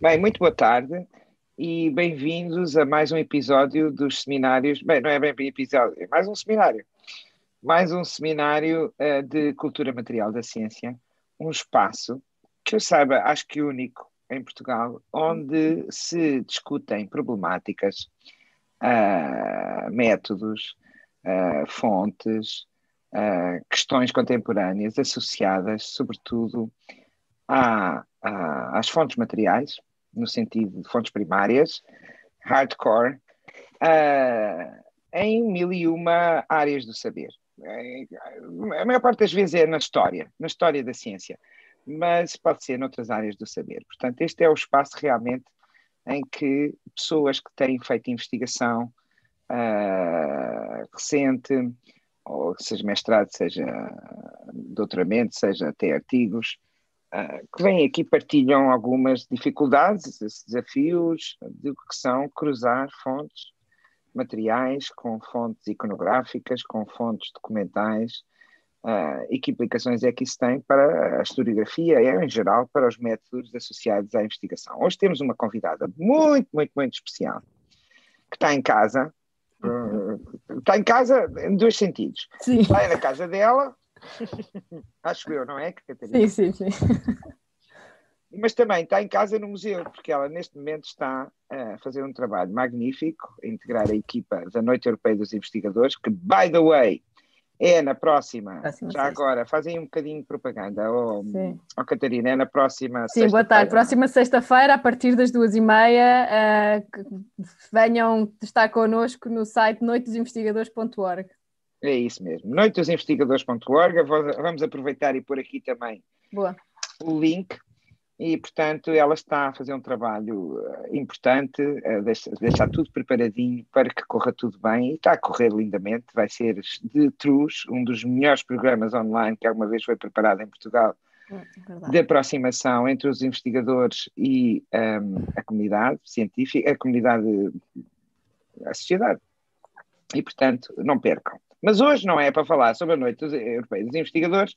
Bem, muito boa tarde e bem-vindos a mais um episódio dos seminários. Bem, não é bem episódio, é mais um seminário. Mais um seminário uh, de cultura material da ciência, um espaço que eu saiba, acho que único em Portugal, onde se discutem problemáticas, uh, métodos, uh, fontes, questões contemporâneas associadas, sobretudo, às fontes materiais no sentido de fontes primárias, hardcore, uh, em mil e uma áreas do saber. A maior parte das vezes é na história, na história da ciência, mas pode ser noutras áreas do saber. Portanto, este é o espaço realmente em que pessoas que têm feito investigação uh, recente, ou seja mestrado, seja doutoramento, seja até artigos, ah, que vêm aqui partilham algumas dificuldades, desafios do que são cruzar fontes materiais com fontes iconográficas, com fontes documentais uh, e que implicações é que isso tem para a historiografia e em geral para os métodos associados à investigação. Hoje temos uma convidada muito, muito, muito especial que está em casa. Uh, está em casa em dois sentidos. Sim. Está na casa dela, Acho eu, não é, Catarina? Sim, sim, sim. Mas também está em casa no museu, porque ela neste momento está a fazer um trabalho magnífico, a integrar a equipa da Noite Europeia dos Investigadores, que, by the way, é na próxima, próxima já sexta. agora, fazem um bocadinho de propaganda. Oh, oh Catarina, é na próxima Sim, boa tarde. Próxima sexta-feira, a partir das duas e meia, uh, venham estar connosco no site noitesinvestigadores.org. É isso mesmo. Noitosinvestigadores.org. Vamos aproveitar e pôr aqui também Boa. o link. E, portanto, ela está a fazer um trabalho eh, importante, eh, a deixar, tudo preparadinho para que corra tudo bem. E está a correr lindamente. Vai ser de Truz, um dos melhores programas online que alguma vez foi preparado em Portugal, hum, é de aproximação entre os investigadores e um, ehm, a comunidade científica, a comunidade, a sociedade. E, portanto, não percam. Mas hoje não é para falar sobre a Noite europeia dos Investigadores,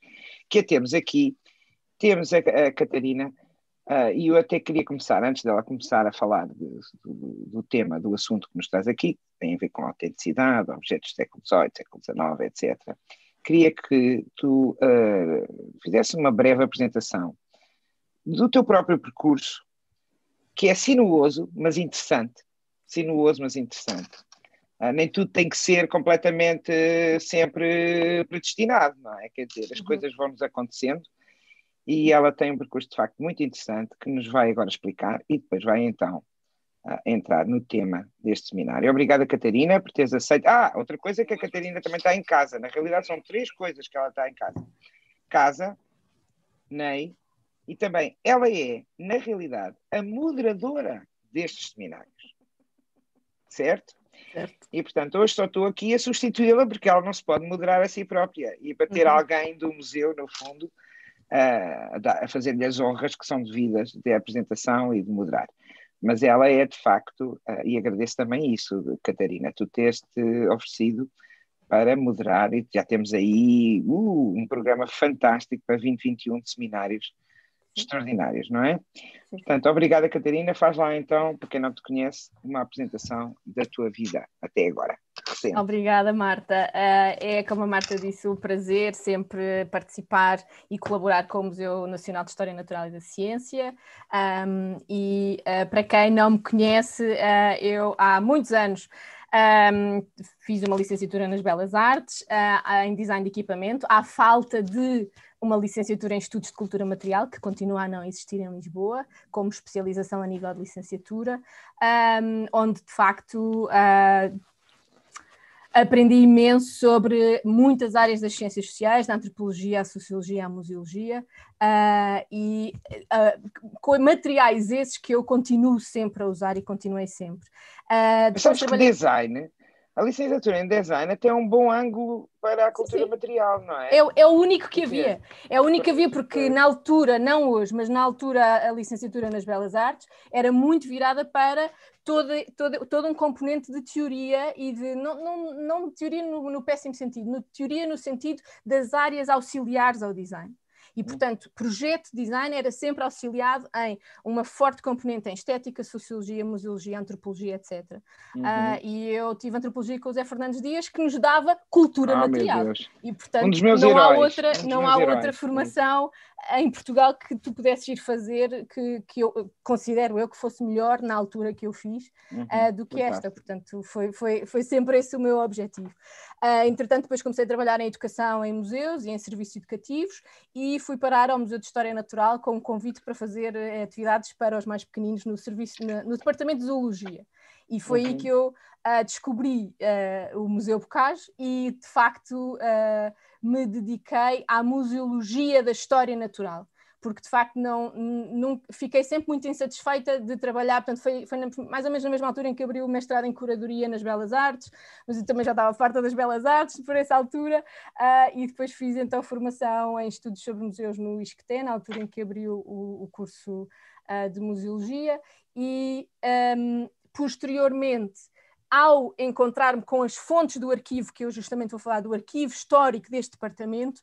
que a temos aqui, temos a, a Catarina, uh, e eu até queria começar, antes dela começar a falar de, do, do, tema, do assunto que nos traz aqui, que tem a ver com a autenticidade, objetos do século XVIII, século XIX, etc., queria que tu uh, fizesse uma breve apresentação do teu próprio percurso, que é sinuoso, mas interessante, sinuoso, mas interessante. Ah, nem tudo tem que ser completamente eh, sempre predestinado, não é? Quer dizer, as uhum. coisas vão-nos acontecendo e ela tem um percurso de facto muito interessante que nos vai agora explicar e depois vai então ah, entrar no tema deste seminário. Obrigada, Catarina, por teres aceito. Ah, outra coisa é que a Catarina também está em casa. Na realidade, são três coisas que ela está em casa: casa, Ney e também ela é, na realidade, a moderadora destes seminários. Certo? Certo. E, portanto, hoje só estou aqui a substituí-la porque ela não se pode moderar a si própria. E para ter uhum. alguém do museu, no fundo, a, a fazer-lhe as honras que são devidas de apresentação e de moderar. Mas ela é, de facto, e agradeço também isso, Catarina, tu teste oferecido para moderar, e já temos aí uh, um programa fantástico para 2021 de seminários extraordinários, não é? Sim. Portanto, obrigada, Catarina. Faz lá então, para quem não te conhece, uma apresentação da tua vida até agora. Recente. Obrigada, Marta. Ah, é, como a Marta disse, um prazer sempre participar e colaborar com o Museu Nacional de História Natural e da Ciência. e ah, para quem não me conhece, ah, eu há muitos anos. Um, fiz uma licenciatura nas Belas Artes uh, em Design de Equipamento. Há falta de uma licenciatura em Estudos de Cultura Material, que continua a não existir em Lisboa, como especialização a nível de licenciatura, um, onde de facto uh, aprendi imenso sobre muitas áreas das ciências sociais, da antropologia à sociologia à museologia, uh, e uh, com materiais esses que eu continuo sempre a usar e continuei sempre. Uh, Mas sabes trabalhei... que design a licenciatura em design até é um bom ângulo para a cultura Sim. material, não é? É, é o único que havia. É o único que havia porque na altura, não hoje, mas na altura a licenciatura nas Belas Artes era muito virada para todo, todo, todo um componente de teoria e de, não, não, não teoria no, no péssimo sentido, no, teoria no sentido das áreas auxiliares ao design. E, hum. portanto, projeto design era sempre auxiliado em uma forte componente em estética, sociologia, museologia, antropologia, etc. Uhum. Uh, e eu tive antropologia com o Zé Fernandes Dias, que nos dava cultura ah, material. E, portanto, um não heróis. há outra, um não há outra formação em Portugal que tu pudesses ir fazer que, que eu considero eu que fosse melhor na altura que eu fiz uhum, uh, do que esta, portanto foi, foi, foi sempre esse o meu objetivo. Uh, entretanto depois comecei a trabalhar em educação em museus e em serviços educativos e fui parar ao Museu de História Natural com um convite para fazer eh, atividades para os mais pequeninos no, serviço, no departamento de zoologia. E foi uhum. aí que eu uh, descobri o Museu Bocage e de facto me dediquei à museologia da história natural porque de facto não, não, fiquei sempre muito insatisfeita de trabalhar, portanto foi, foi na, mais ou menos na mesma altura em que abri o mestrado em curadoria nas Belas Artes, mas eu também já estava farta das Belas Artes por essa altura uh, e depois fiz então formação em estudos sobre museus no ISCTE, na altura em que abri o, o curso uh, de museologia e um, ah, posteriormente ao encontrar-me com as fontes do arquivo, que eu justamente vou falar do arquivo histórico deste departamento,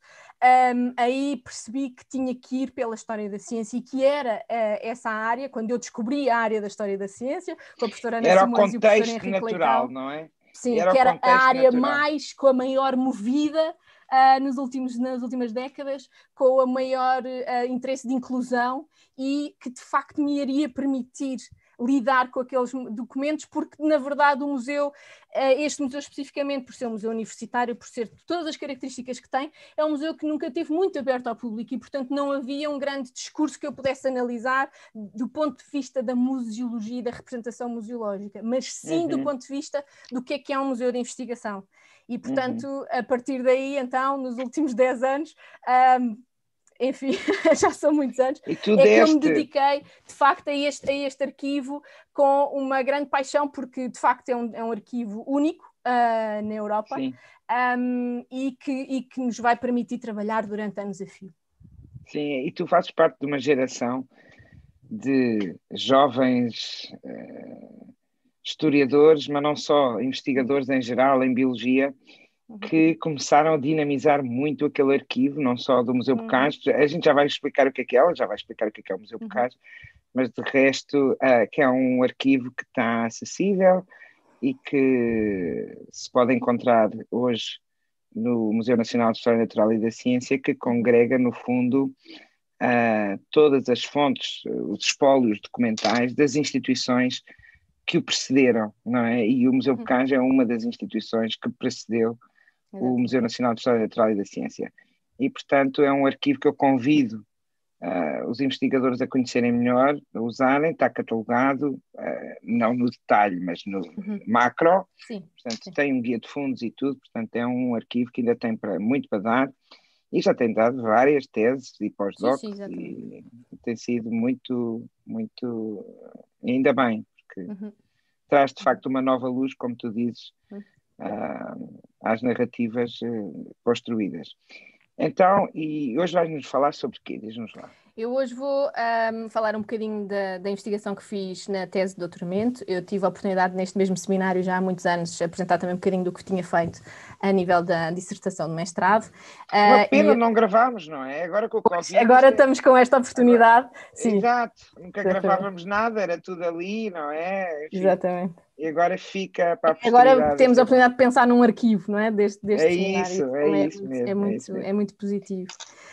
um, aí percebi que tinha que ir pela história da ciência e que era uh, essa área, quando eu descobri a área da história da ciência, com a professora Ana era Simões e o professor Henrique natural, Leitão, não é? Sim, era que era a área natural. mais com a maior movida Uh, nos últimos, nas últimas décadas, com o maior uh, interesse de inclusão e que de facto me iria permitir lidar com aqueles documentos, porque na verdade o museu, eh, este museu especificamente, por ser um museu universitário, por ser todas as características que tem, é um museu que nunca teve muito aberto ao público e, portanto, não havia um grande discurso que eu pudesse analisar do ponto de vista da museologia e da representação museológica, mas sim uhum. do ponto de vista do que é que é um museu de investigação. E, uhum. portanto, uhum. a partir daí, então, nos últimos 10 anos, um, enfim, já são muitos anos, é que eu me dediquei de facto a este, a este arquivo com uma grande paixão, porque de facto é um, é um arquivo único uh, na Europa um, e, que, e que nos vai permitir trabalhar durante anos a fio. Sim, e tu fazes parte de uma geração de jovens uh, historiadores, mas não só investigadores em geral, em biologia, que uhum. começaram a dinamizar muito aquele arquivo, não só do Museu hum. Bocage, a gente já vai explicar o que é que é, ela já vai explicar o que é que é o Museu uhum. Bocage, mas de resto uh, que é um arquivo que está acessível e que se pode encontrar hoje no Museu Nacional de História Natural e da Ciência, que congrega, no fundo, uh, todas as fontes, os espólios documentais das instituições que o precederam, não é? E o Museu uhum. Bocage é uma das instituições que precedeu o Museu Nacional de História Natural e da Ciência. E, portanto, é um arquivo que eu convido uh, os investigadores a conhecerem melhor, a usarem, está catalogado, uh, não no detalhe, mas no uhum. macro. Sim. Portanto, Sim. tem um guia de fundos e tudo, portanto, é um arquivo que ainda tem muito para dar e já tem dado várias teses e pós-docs e tem sido muito, muito, ainda bem, porque uhum. traz de uhum. facto uma nova luz, como tu dizes, uhum. Ah, às narrativas uh, construídas. Então, e hoje vais-nos falar sobre o quê? Diz-nos lá. Eu hoje vou um, falar um bocadinho da, da, investigação que fiz na tese de doutoramento. Eu tive a oportunidade, neste mesmo seminário, já há muitos anos, de apresentar também um bocadinho do que tinha feito a nível da dissertação de mestrado. Uma uh, pena, e... não gravámos, não é? Agora com o Covid. Agora eh, estamos com esta oportunidade. Agora... Exato, nunca Exatamente. gravávamos nada, era tudo ali, não é? Enfim. Exatamente. E agora fica para a Agora temos a oportunidade de pensar num arquivo, não é? Deste, deste é cenário. Isso, é, é, isso mesmo, é, é muito, é, isso mesmo. é muito positivo.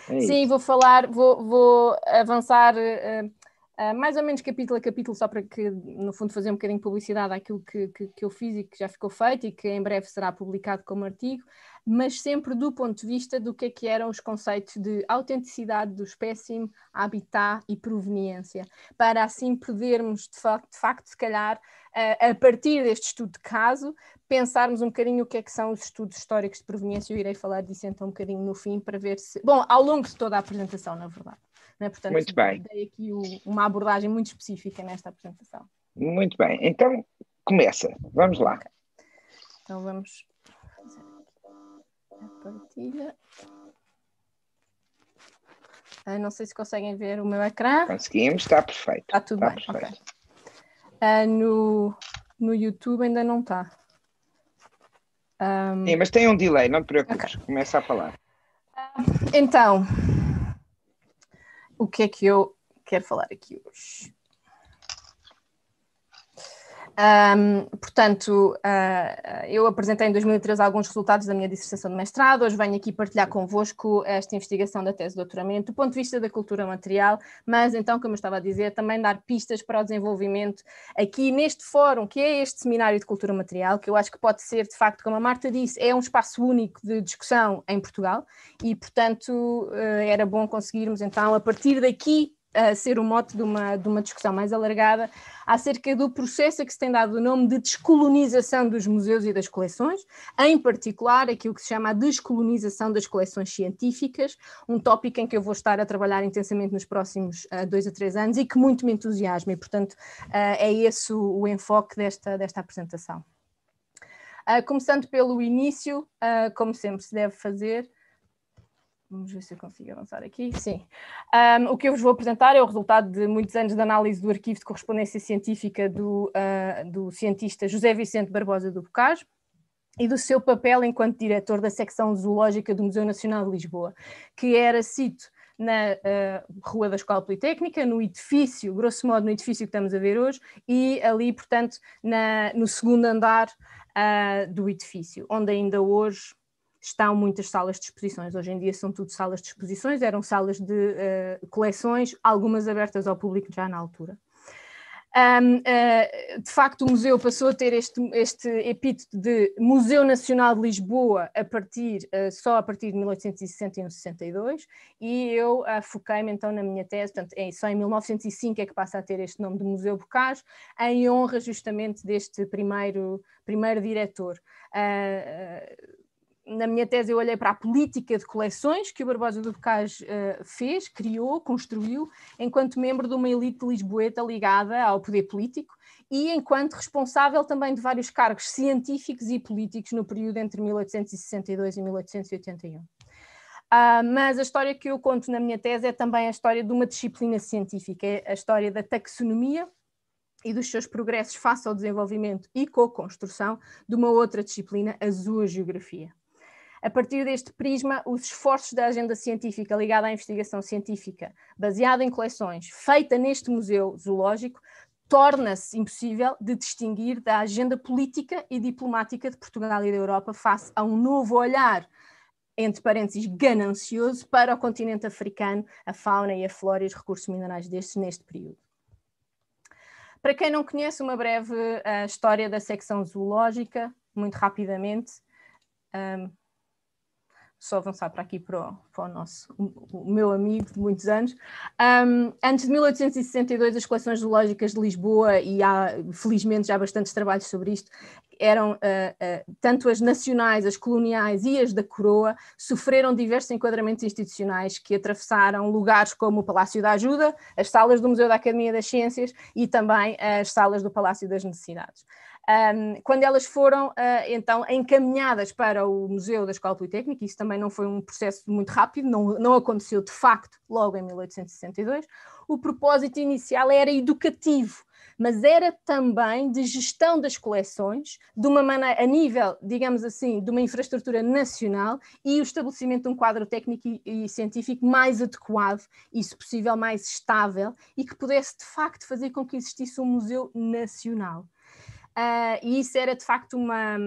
É Sim, vou falar, vou, vou avançar. Uh, Uh, mais ou menos capítulo a capítulo, só para que, no fundo, fazer um bocadinho de publicidade àquilo que, que, que, eu fiz e que já ficou feito e que em breve será publicado como artigo, mas sempre do ponto de vista do que é que eram os conceitos de autenticidade do espécime, habitat e proveniência, para assim podermos, de facto, de facto se calhar, uh, a partir deste estudo de caso, pensarmos um bocadinho o que é que são os estudos históricos de proveniência, eu irei falar disso então um bocadinho no fim, para ver se... Bom, ao longo de toda a apresentação, na verdade. Né? Portanto, muito bem. dei aqui o, uma abordagem muito específica nesta apresentação. Muito bem, então começa, vamos lá. Okay. Então vamos fazer a partilha. Eu ah, não sei se conseguem ver o meu ecrã. Conseguimos, está perfeito. Está tudo está bem, perfeito. Okay. Uh, no, no YouTube ainda não está. Um... Ah, Sim, mas tem um delay, não te preocupes, okay. começa a falar. Ah, então, o que é que eu quero falar aqui hoje. Um, portanto, uh, eu apresentei em 2013 alguns resultados da minha dissertação de mestrado. Hoje venho aqui partilhar convosco esta investigação da tese de doutoramento do ponto de vista da cultura material, mas então, como eu estava a dizer, também dar pistas para o desenvolvimento aqui neste fórum, que é este seminário de cultura material, que eu acho que pode ser, de facto, como a Marta disse, é um espaço único de discussão em Portugal e, portanto, uh, era bom conseguirmos então, a partir daqui, a ser o mote de uma, de uma discussão mais alargada acerca do processo a que se tem dado o nome de descolonização dos museus e das coleções, em particular aquilo que se chama a descolonização das coleções científicas, um tópico em que eu vou estar a trabalhar intensamente nos próximos uh, dois a três anos e que muito me entusiasma, e portanto uh, é esse o, o enfoque desta, desta apresentação. Uh, começando pelo início, como sempre se deve fazer, Vamos ver se eu consigo avançar aqui. Sim. Um, o que eu vos vou apresentar é o resultado de muitos anos de análise do arquivo de correspondência científica do, uh, do cientista José Vicente Barbosa do Bocage e do seu papel enquanto diretor da secção zoológica do Museu Nacional de Lisboa, que era, cito, na uh, Rua da Escola Politécnica, no edifício, grosso modo no edifício que estamos a ver hoje, e ali, portanto, na, no segundo andar uh, do edifício, onde ainda hoje estão muitas salas de exposições. Hoje em dia são tudo salas de exposições, eram salas de uh, coleções, algumas abertas ao público já na altura. Um, uh, eh, de facto, o museu passou a ter este, este epíteto de Museu Nacional de Lisboa a partir, uh, só a partir de 1861-62, e eu uh, foquei-me então na minha tese, portanto, é, só em 1905 é que passa a ter este nome de Museu Bocage, em honra justamente deste primeiro, primeiro diretor. Ah, ah, na minha tese eu olhei para a política de coleções que o Barbosa do Bocage uh, fez, criou, construiu, enquanto membro de uma elite lisboeta ligada ao poder político e enquanto responsável também de vários cargos científicos e políticos no período entre 1862 e 1881. Uh, ah, mas a história que eu conto na minha tese é também a história de uma disciplina científica, é a história da taxonomia, e dos seus progressos face ao desenvolvimento e co-construção de uma outra disciplina, a zoogeografia. A partir deste prisma, os esforços da agenda científica ligada à investigação científica, baseada em coleções, feita neste museu zoológico, torna-se impossível de distinguir da agenda política e diplomática de Portugal e da Europa face a um novo olhar entre parênteses, ganancioso para o continente africano, a fauna e a flora e os recursos minerais destes neste período. Para quem não conhece, uma breve uh, história da secção zoológica, muito rapidamente. Um, só avançar para aqui para o, para o nosso, o meu amigo de muitos anos. Um, antes de 1862, as coleções zoológicas de Lisboa, e há, felizmente já há bastantes trabalhos sobre isto, eram uh, uh, tanto as nacionais, as coloniais e as da coroa, sofreram diversos enquadramentos institucionais que atravessaram lugares como o Palácio da Ajuda, as salas do Museu da Academia das Ciências e também as salas do Palácio das Necessidades. Um, quando elas foram uh, então encaminhadas para o Museu da Escola Politécnica, isso também não foi um processo muito rápido, não, não aconteceu de facto logo em 1862, o propósito inicial era educativo, mas era também de gestão das coleções, de uma maneira, a nível, digamos assim, de uma infraestrutura nacional e o estabelecimento de um quadro técnico e, e, científico mais adequado e, se possível, mais estável e que pudesse, de facto, fazer com que existisse um museu nacional. Uh, e isso era de facto uma,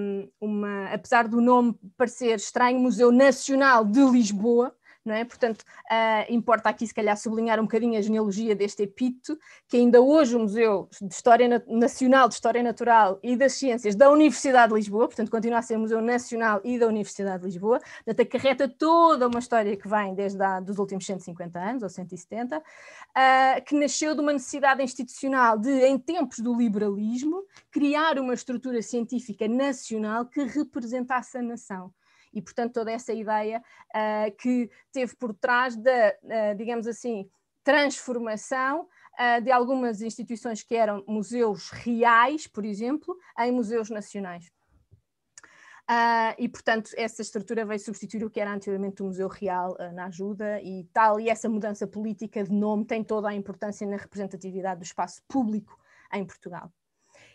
uma, apesar do nome parecer estranho, Museu Nacional de Lisboa, não é? Portanto, uh, importa aqui se calhar sublinhar um bocadinho a genealogia deste epíteto, que ainda hoje o Museu de História Nacional de História Natural e das Ciências da Universidade de Lisboa, portanto continua a ser Museu Nacional e da Universidade de Lisboa, portanto acarreta toda uma história que vem desde há, dos últimos 150 anos, ou 170, uh, ah, que nasceu de uma necessidade institucional de, em tempos do liberalismo, criar uma estrutura científica nacional que representasse a nação e, portanto, toda essa ideia uh, que teve por trás da, uh, digamos assim, transformação ah, de algumas instituições que eram museus reais, por exemplo, em museus nacionais. Uh, e, portanto, essa estrutura veio substituir o que era anteriormente o Museu Real uh, na ajuda e tal, e essa mudança política de nome tem toda a importância na representatividade do espaço público em Portugal.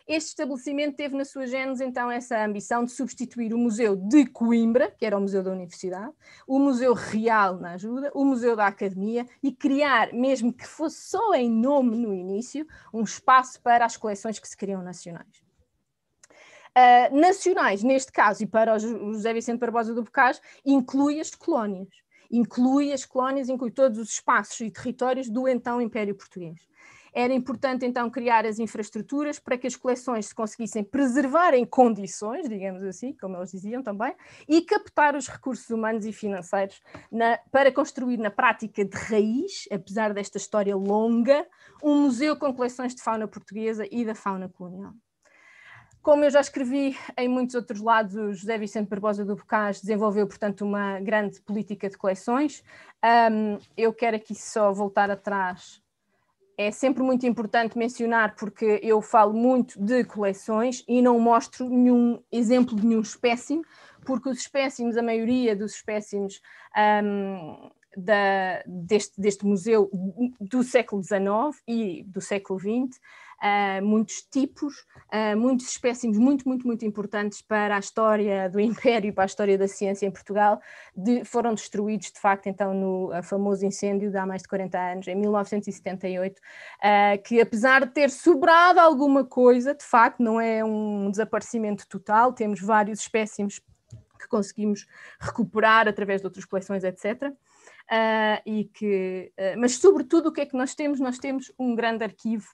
Este estabelecimento teve na sua genes então essa ambição de substituir o Museu de Coimbra, que era o Museu da Universidade, o Museu Real na Ajuda, o Museu da Academia e criar, mesmo que fosse só em nome no início, um espaço para as coleções que se criam nacionais. Uh, nacionais, neste caso, e para o José Vicente Barbosa do Bocage, inclui as colónias. Inclui as colónias, inclui todos os espaços e territórios do então Império Português. Era importante então criar as infraestruturas para que as coleções se conseguissem preservar em condições, digamos assim, como eles diziam também, e captar os recursos humanos e financeiros na, para construir na prática de raiz, apesar desta história longa, um museu com coleções de fauna portuguesa e da fauna colonial. Como eu já escrevi em muitos outros lados, o José Vicente Barbosa do Bocage desenvolveu, portanto, uma grande política de coleções. Um, eu quero aqui só voltar atrás é sempre muito importante mencionar, porque eu falo muito de coleções e não mostro nenhum exemplo de nenhum espécime, porque os espécimes, a maioria dos espécimes um, da, deste, deste museu do século XIX e do século XX, uh, ah, muitos tipos, uh, muitos espécimes muito, muito, muito importantes para a história do Império e para a história da ciência em Portugal, de, foram destruídos, de facto, então, no ah, famoso incêndio de há mais de 40 anos, em 1978, uh, que apesar de ter sobrado alguma coisa, de facto, não é um desaparecimento total, temos vários espécimes que conseguimos recuperar através de outras coleções, etc uh, e que, uh, mas sobretudo o que é que nós temos? Nós temos um grande arquivo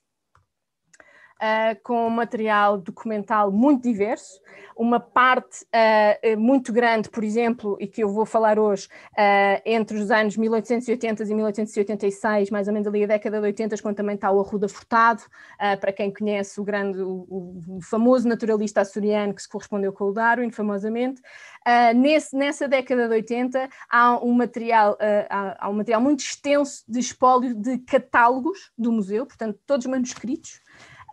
uh, com um material documental muito diverso, uma parte uh, muito grande, por exemplo, e que eu vou falar hoje, uh, entre os anos 1880 e 1886, mais ou menos ali a década de 80, quando também está o Arruda Furtado, para quem conhece o grande, o, o, famoso naturalista açoriano que se correspondeu com o Darwin, famosamente. Nesse, nessa década de 80 há um material, há, há um material muito extenso de espólio de catálogos do museu, portanto, todos manuscritos,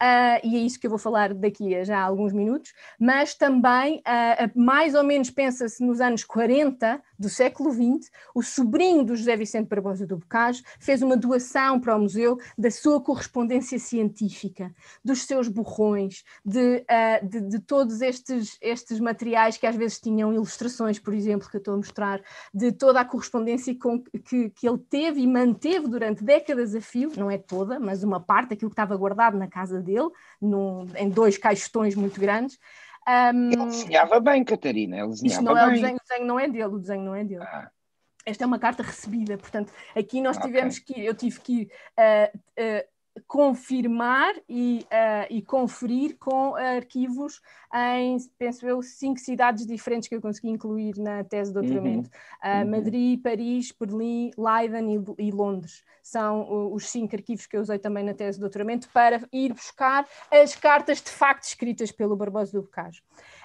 uh, e é isso que eu vou falar daqui a já alguns minutos, mas também, uh, mais ou menos pensa-se nos anos 40 do século XX, o sobrinho do José Vicente Barbosa do Bocage fez uma doação para o museu da sua correspondência científica, dos seus borrões, de, uh, de, de todos estes, estes materiais que às vezes tinham ilustrações, por exemplo, que eu estou a mostrar, de toda a correspondência com, que, que ele teve e manteve durante décadas a fio, não é toda, mas uma parte, aquilo que estava guardado na casa dele, num, em dois caixotões muito grandes. Um, ele desenhava bem, Catarina, ele desenhava não é, bem. O desenho, o desenho, não é dele, o desenho não é dele. Ah. Esta é uma carta recebida, portanto, aqui nós tivemos okay. que, eu tive que uh, uh, confirmar e, uh, e conferir com arquivos em, penso eu, cinco cidades diferentes que eu consegui incluir na tese de uhum. doutoramento. Eh, uhum. Uh, Madrid, Paris, Berlim, Leiden e, e, Londres. São os cinco arquivos que eu usei também na tese de doutoramento para ir buscar as cartas de facto escritas pelo Barbosa do Bocage.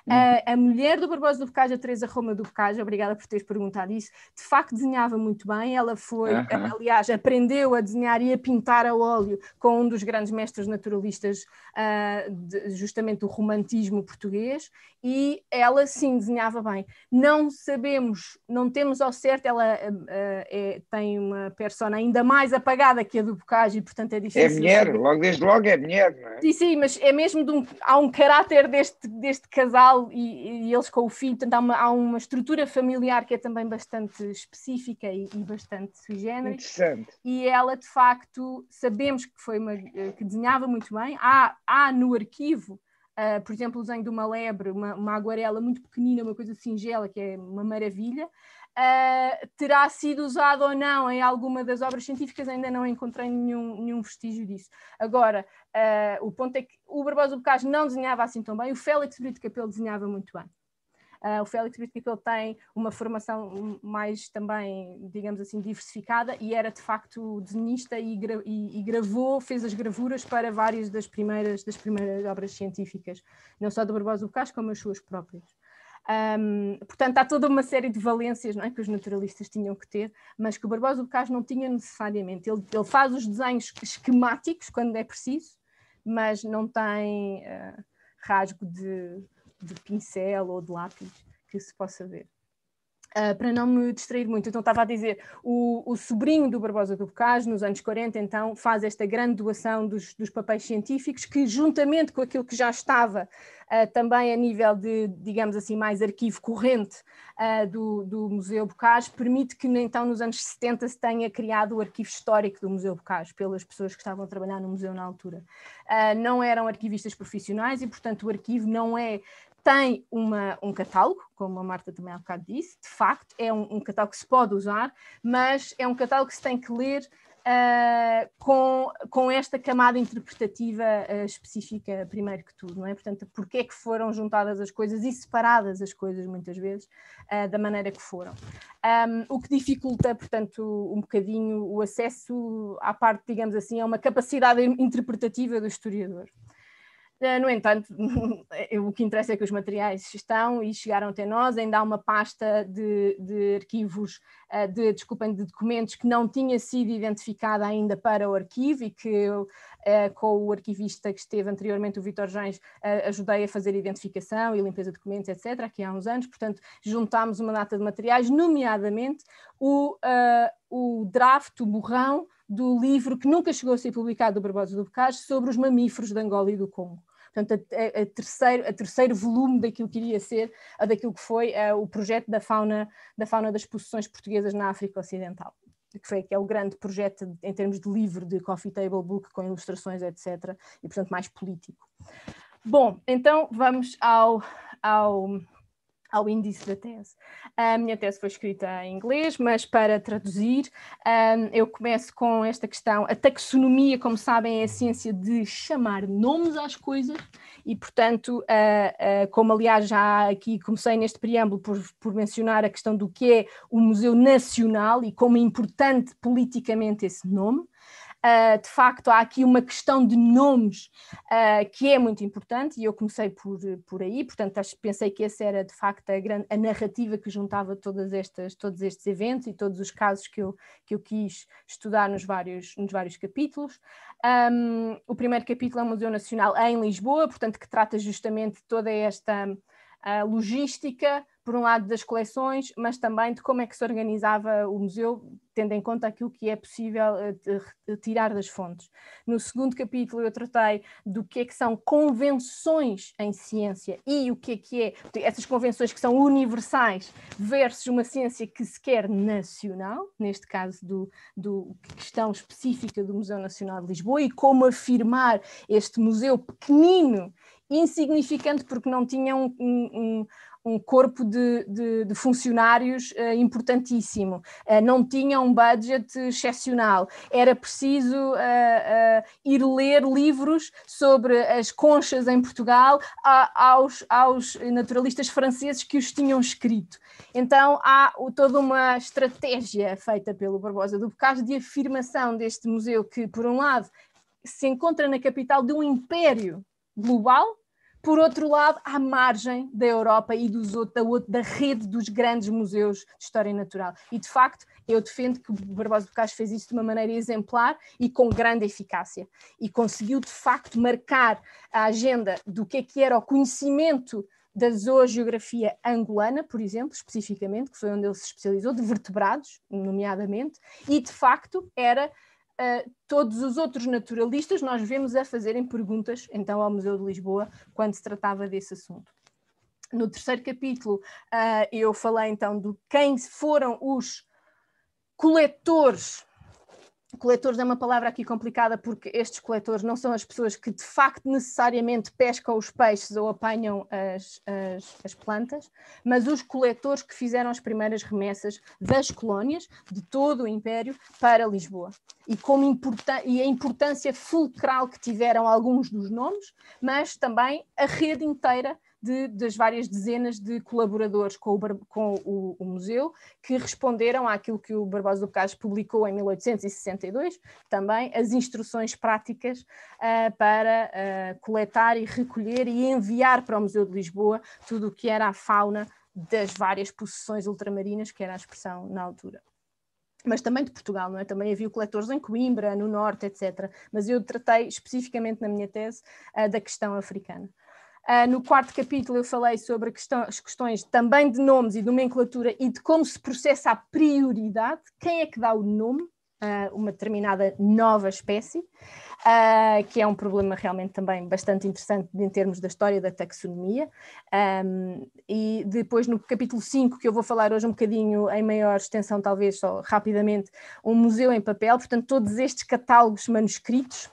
Uhum. A, a mulher do Barbosa do Bocage, a Teresa Roma do Bocage, obrigada por teres perguntado isso, de facto desenhava muito bem, ela foi, aliás, aprendeu a desenhar e a pintar a óleo com um dos grandes mestres naturalistas, uh, de, justamente do romantismo português, e ela sim desenhava bem. Não sabemos, não temos ao certo, ela uh, é, tem uma persona ainda mais apagada que a do Bocage, e portanto é, é difícil. É mulher, logo desde logo é mulher, não é? Sim, sim, mas é mesmo de um, há um caráter deste, deste casal e, e, eles com o filho, portanto há uma, há uma, estrutura familiar que é também bastante específica e, e bastante sui generis. Interessante. E ela, de facto, sabemos que foi uma, que desenhava muito bem. Há, há no arquivo, uh, por exemplo, o desenho de uma lebre, uma, uma aguarela muito pequenina, uma coisa singela, que é uma maravilha. Uh, terá sido usado ou não em alguma das obras científicas, ainda não encontrei nenhum, nenhum vestígio disso. Agora, uh, o ponto é que o Barbosa Bocage não desenhava assim tão bem, o Félix Brito Capelo desenhava muito bem. Uh, o Félix Brito Capelo tem uma formação mais também, digamos assim, diversificada e era de facto desenhista e, gra e, e gravou, fez as gravuras para várias das primeiras, das primeiras obras científicas, não só do Barbosa Bocage, como as suas próprias. Um, portanto, há toda uma série de valências não é, que os naturalistas tinham que ter, mas que o Barbosa do não tinha necessariamente. Ele, ele faz os desenhos esquemáticos quando é preciso, mas não tem uh, rasgo de, de pincel ou de lápis que se possa ver. Uh, para não me distrair muito, então estava a dizer, o, o sobrinho do Barbosa do Bocage, nos anos 40, então, faz esta grande doação dos, dos papéis científicos, que juntamente com aquilo que já estava uh, também a nível de, digamos assim, mais arquivo corrente uh, do, do Museu Bocage, permite que então nos anos 70 se tenha criado o arquivo histórico do Museu Bocage, pelas pessoas que estavam a trabalhar no museu na altura. não eram arquivistas profissionais e, portanto, o arquivo não é tem uma, um catálogo, como a Marta também há bocado disse, de facto, é um, um catálogo que se pode usar, mas é um catálogo que se tem que ler Uh, com, com esta camada interpretativa uh, específica, primeiro que tudo, não é? Portanto, porque é que foram juntadas as coisas e separadas as coisas, muitas vezes, uh, da maneira que foram. Um, o que dificulta, portanto, um bocadinho o acesso à parte, digamos assim, a uma capacidade interpretativa do historiador. Eh, no entanto, o que interessa é que os materiais estão e chegaram até nós. Ainda há uma pasta de, de arquivos, eh, de, desculpem, de documentos que não tinha sido identificada ainda para o arquivo e que eh, com o arquivista que esteve anteriormente, o Vitor Gens, ajudei a fazer identificação e limpeza de documentos, etc., aqui há uns anos. Portanto, juntámos uma data de materiais, nomeadamente o, uh, o draft, o borrão do livro que nunca chegou a ser publicado do Barbosa do Bocage sobre os mamíferos de Angola e do Congo. Portanto, a, a terceiro, a terceiro volume daquilo que iria ser, daquilo que foi é o projeto da fauna, da fauna das possessões portuguesas na África Ocidental que foi que é o grande projeto em termos de livro de coffee table book com ilustrações etc e portanto mais político bom então vamos ao, ao ao índice da tese. A minha tese foi escrita em inglês, mas para traduzir, eu começo com esta questão. A taxonomia, como sabem, é a ciência de chamar nomes às coisas e, portanto, como aliás já aqui comecei neste preâmbulo por, por mencionar a questão do que é o Museu Nacional e como é importante politicamente esse nome, ah, de facto, há aqui uma questão de nomes ah, que é muito importante e eu comecei por, por aí, portanto, pensei que essa era de facto a, grande, a narrativa que juntava todas estas, todos estes eventos e todos os casos que eu, que eu quis estudar nos vários, nos vários capítulos. Um, o primeiro capítulo é o Museu Nacional em Lisboa, portanto, que trata justamente toda esta ah, logística por um lado das coleções, mas também de como é que se organizava o museu, tendo em conta aquilo que é possível eh, tirar das fontes. No segundo capítulo eu tratei do que é que são convenções em ciência e o que é que é essas convenções que são universais versus uma ciência que se quer nacional, neste caso do, do questão específica do Museu Nacional de Lisboa e como afirmar este museu pequenino insignificante porque não tinha um, um, um corpo de, de, de funcionários uh, importantíssimo, uh, não tinha um budget excepcional, era preciso uh, ir ler livros sobre as conchas em Portugal a, aos, aos naturalistas franceses que os tinham escrito. Então há toda uma estratégia feita pelo Barbosa do Bocage de afirmação deste museu que, por um lado, se encontra na capital de um império global por outro lado, à margem da Europa e dos outro, da, da rede dos grandes museus de história natural. E, de facto, eu defendo que o Barbosa do fez isso de uma maneira exemplar e com grande eficácia. E conseguiu, de facto, marcar a agenda do que é que era o conhecimento da zoogeografia angolana, por exemplo, especificamente, que foi onde ele se especializou, de vertebrados, nomeadamente, e, de facto, era uh, todos os outros naturalistas nós vemos a fazerem perguntas, então, ao Museu de Lisboa, quando se tratava desse assunto. No terceiro capítulo, uh, eu falei então de quem foram os coletores coletores é uma palavra aqui complicada porque estes coletores não são as pessoas que de facto necessariamente pescam os peixes ou apanham as, as, as, plantas, mas os coletores que fizeram as primeiras remessas das colónias de todo o Império para Lisboa. E, como importan e a importância fulcral que tiveram alguns dos nomes, mas também a rede inteira de, das várias dezenas de colaboradores com o, com o, o museu que responderam àquilo que o Barbosa do Cais publicou em 1862, também as instruções práticas uh, para uh, coletar e recolher e enviar para o Museu de Lisboa tudo o que era a fauna das várias possessões ultramarinas, que era a expressão na altura mas também de Portugal, não é? Também havia coletores em Coimbra, no Norte, etc. Mas eu tratei especificamente na minha tese uh, da questão africana. Uh, no quarto capítulo eu falei sobre questão, as questões também de nomes e nomenclatura e de como se processa a prioridade, quem é que dá o nome a uh, uma determinada nova espécie, uh, que é um problema realmente também bastante interessante em termos da história da taxonomia. Um, e depois no capítulo 5, que eu vou falar hoje um bocadinho em maior extensão, talvez só rapidamente, um museu em papel, portanto todos estes catálogos manuscritos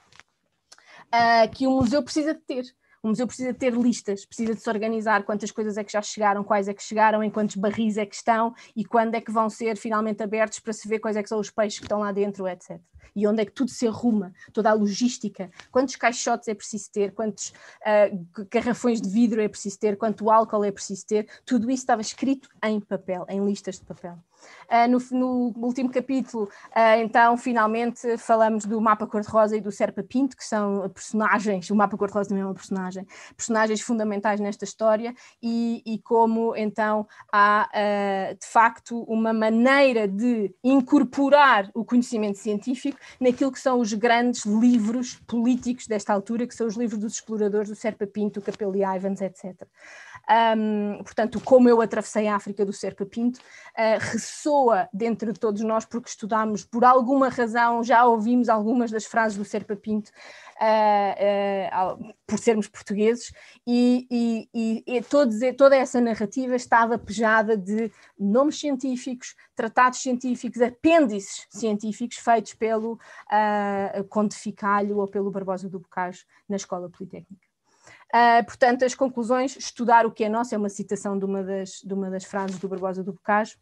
ah, que o museu precisa de ter. O museu precisa ter listas, precisa de se organizar quantas coisas é que já chegaram, quais é que chegaram, em quantos barris é que estão e quando é que vão ser finalmente abertos para se ver quais é que são os peixes que estão lá dentro, etc. E onde é que tudo se arruma, toda a logística, quantos caixotes é preciso ter, quantos uh, garrafões de vidro é preciso ter, quanto álcool é preciso ter, tudo isso estava escrito em papel, em listas de papel. Ah, no, no, último capítulo, ah, então, finalmente, falamos do mapa cor-de-rosa e do Serpa Pinto, que são personagens, o mapa cor-de-rosa também é uma personagem, personagens fundamentais nesta história e, e como, então, há ah, de facto uma maneira de incorporar o conhecimento científico naquilo que são os grandes livros políticos desta altura, que são os livros dos exploradores, do Serpa Pinto, e Ivans, etc um, portanto, como eu atravessei a África do Serpa Pinto, uh, ah, ressoa dentro de todos nós, porque estudámos, por alguma razão, já ouvimos algumas das frases do Serpa Pinto, uh, ah, uh, ah, por sermos portugueses, e, e, e, e todos, toda essa narrativa estava pejada de nomes científicos, tratados científicos, apêndices científicos feitos pelo Conde Ficalho ou pelo Barbosa do Bocage na Escola Politécnica. Uh, portanto, as conclusões, estudar o que é nosso, é uma citação de uma das, de uma das frases do Barbosa do Bocage.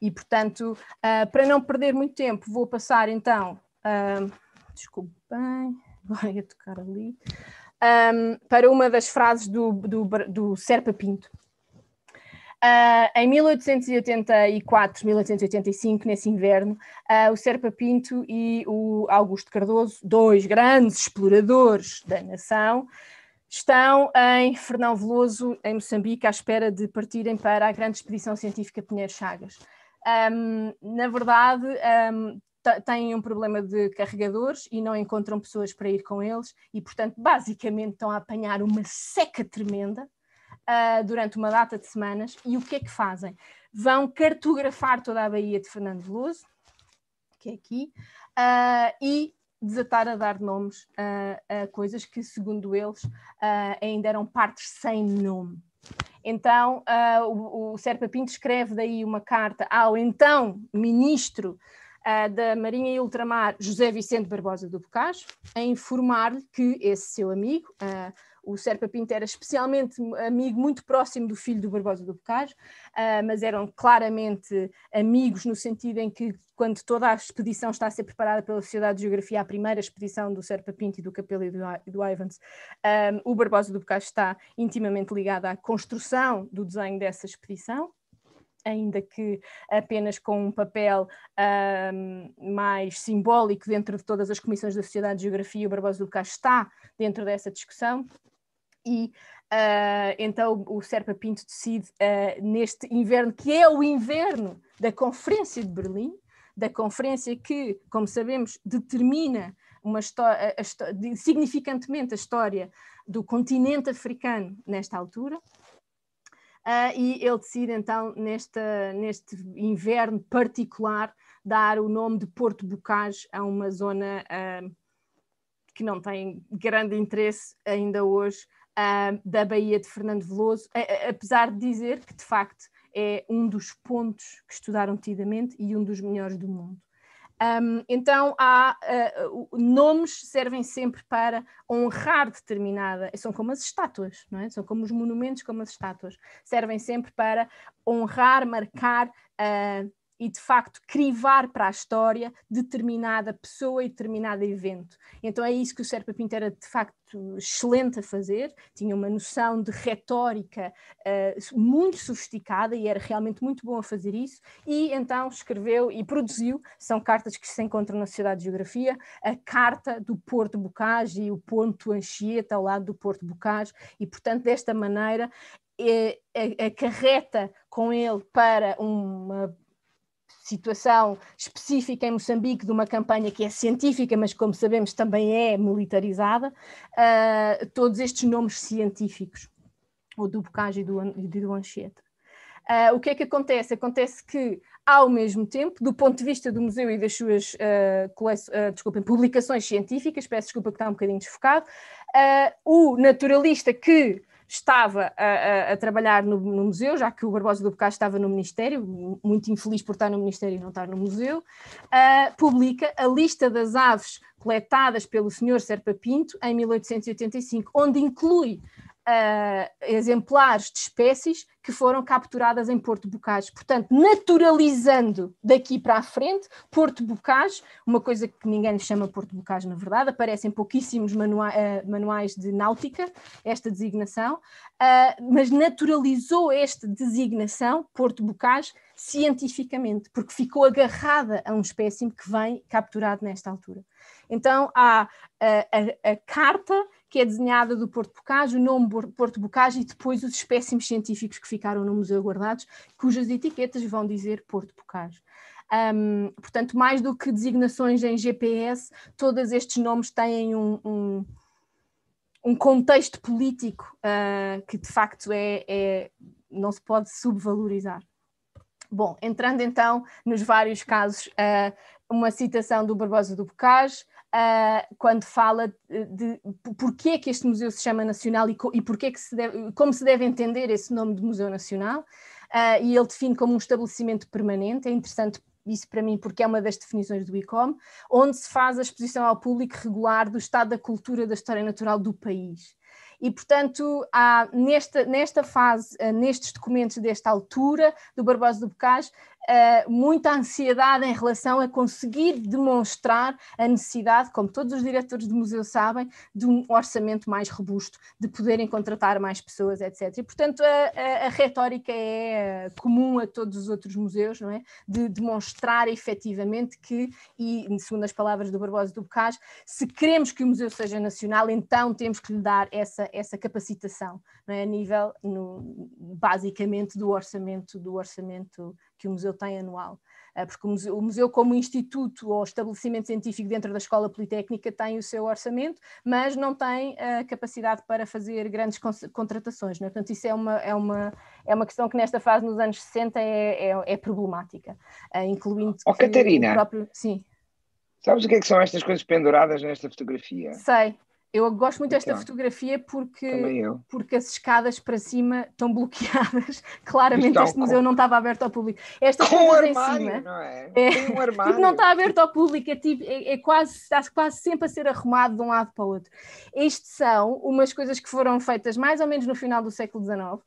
E, portanto, uh, para não perder muito tempo, vou passar então. Uh, ah, desculpem, agora ia tocar ali. Um, para uma das frases do, do, do Serpa Pinto. Uh, em 1884, 1885, nesse inverno, uh, o Serpa Pinto e o Augusto Cardoso, dois grandes exploradores da nação, estão em Fernão Veloso, em Moçambique, à espera de partirem para a grande expedição científica Pinheiro Chagas. Um, na verdade, um, têm um problema de carregadores e não encontram pessoas para ir com eles, e, portanto, basicamente estão a apanhar uma seca tremenda uh, durante uma data de semanas. E o que é que fazem? Vão cartografar toda a Baía de Fernando Veloso, que é aqui, uh, e desatar a dar nomes uh, a coisas que, segundo eles, uh, ainda eram partes sem nome. Então, uh, o, o Serpa Pinto escreve daí uma carta ao então ministro da Marinha e Ultramar, José Vicente Barbosa do Bocage, a informar-lhe que esse seu amigo, o Serpa Pinto era especialmente amigo, muito próximo do filho do Barbosa do Bocage, uh, ah, mas eram claramente amigos no sentido em que, quando toda a expedição está a ser preparada pela Sociedade de Geografia, a primeira expedição do Serpa Pinto e do Capelo e do, do Ivans, um, ah, o Barbosa do Bocage está intimamente ligado à construção do desenho dessa expedição ainda que apenas com um papel um, ah, mais simbólico dentro de todas as comissões da Sociedade de Geografia, o Barbosa do Castro está dentro dessa discussão e uh, então o Serpa Pinto decide uh, neste inverno, que é o inverno da Conferência de Berlim, da conferência que, como sabemos, determina uma a, significantemente a história do continente africano nesta altura. Uh, e ele decide então, neste neste inverno particular, dar o nome de Porto Bocage a uma zona uh, que não tem grande interesse ainda hoje uh, da Baía de Fernando Veloso, apesar de dizer que de facto é um dos pontos que estudaram tidamente e um dos melhores do mundo. Um, então, há uh, nomes servem sempre para honrar determinada. São como as estátuas, não é? São como os monumentos, como as estátuas. Servem sempre para honrar, marcar uh, e de facto crivar para a história determinada pessoa e determinado evento. Então é isso que o Serpa Pinto era de facto excelente a fazer, tinha uma noção de retórica uh, muito sofisticada e era realmente muito bom a fazer isso, e então escreveu e produziu, são cartas que se encontram na Sociedade de Geografia, a carta do Porto Bocage e o Ponto Anchieta ao lado do Porto Bocage, e portanto desta maneira eh, a, a, carreta com ele para uma situação específica em Moçambique de uma campanha que é científica, mas como sabemos também é militarizada, uh, todos estes nomes científicos, o do Bocage e do, do Anchieta. Uh, o que é que acontece? Acontece que, ao mesmo tempo, do ponto de vista do museu e das suas uh, desculpem, publicações científicas, peço desculpa que está um bocadinho desfocado, o naturalista que estava a, a, a trabalhar no, no, museu, já que o Barbosa do Bocage estava no Ministério, muito infeliz por estar no Ministério e não estar no museu, uh, publica a lista das aves coletadas pelo senhor Serpa Pinto em 1885, onde inclui uh, exemplares de espécies que foram capturadas em Porto Bocage. Portanto, naturalizando daqui para a frente, Porto Bocage, uma coisa que ninguém lhe chama Porto Bocage, na verdade, aparecem pouquíssimos manua uh, manuais de náutica, esta designação, uh, mas naturalizou esta designação, Porto Bocage, cientificamente, porque ficou agarrada a um espécime que vem capturado nesta altura. Então, há a, a, a carta que é desenhada do Porto Bocage, o nome Porto Bocage e depois os espécimes científicos que ficaram no museu guardados, cujas etiquetas vão dizer Porto Bocage. Um, portanto, mais do que designações em GPS, todos estes nomes têm um, um, um contexto político uh, que de facto é, é, não se pode subvalorizar. Bom, entrando então nos vários casos, uh, uma citação do Barbosa do Bocage, uh, quando fala de, de porquê é que este museu se chama nacional e, co, e porquê que se deve, como se deve entender esse nome de museu nacional, uh, e ele define como um estabelecimento permanente, é interessante isso para mim porque é uma das definições do ICOM, onde se faz a exposição ao público regular do estado da cultura da história natural do país. E, portanto, há nesta, nesta fase, ah, nestes documentos desta altura, do Barbosa do Bocage, uh, muita ansiedade em relação a conseguir demonstrar a necessidade, como todos os diretores de museu sabem, de um orçamento mais robusto, de poderem contratar mais pessoas, etc. E, portanto, a, a, a retórica é eh, comum a todos os outros museus, não é? De demonstrar efetivamente que, e segundo as palavras do Barbosa e do Bocage, se queremos que o museu seja nacional, então temos que lhe dar essa, essa capacitação, não é? A nível, no, basicamente, do orçamento, do orçamento que o museu tem anual. Ah, porque o museu, o museu, como instituto ou estabelecimento científico dentro da Escola Politécnica, tem o seu orçamento, mas não tem a ah, capacidade para fazer grandes contratações. Né? Portanto, isso é uma, é, uma, é uma questão que, nesta fase, nos anos 60, é, é, é problemática, ah, incluindo. Oh, Catarina! Próprio... Sim. Sabes o que, é que são estas coisas penduradas nesta fotografia? Sei, eu gosto muito desta fotografia porque, porque as escadas para cima estão bloqueadas. Claramente este museu com... não estava aberto ao público. Estas com um armário, em cima, não é? é um armário. Tipo, não está aberto ao público, é, tipo, é, é, quase, está quase sempre a ser arrumado de um lado para o outro. Isto são umas coisas que foram feitas mais ou menos no final do século XIX, uh,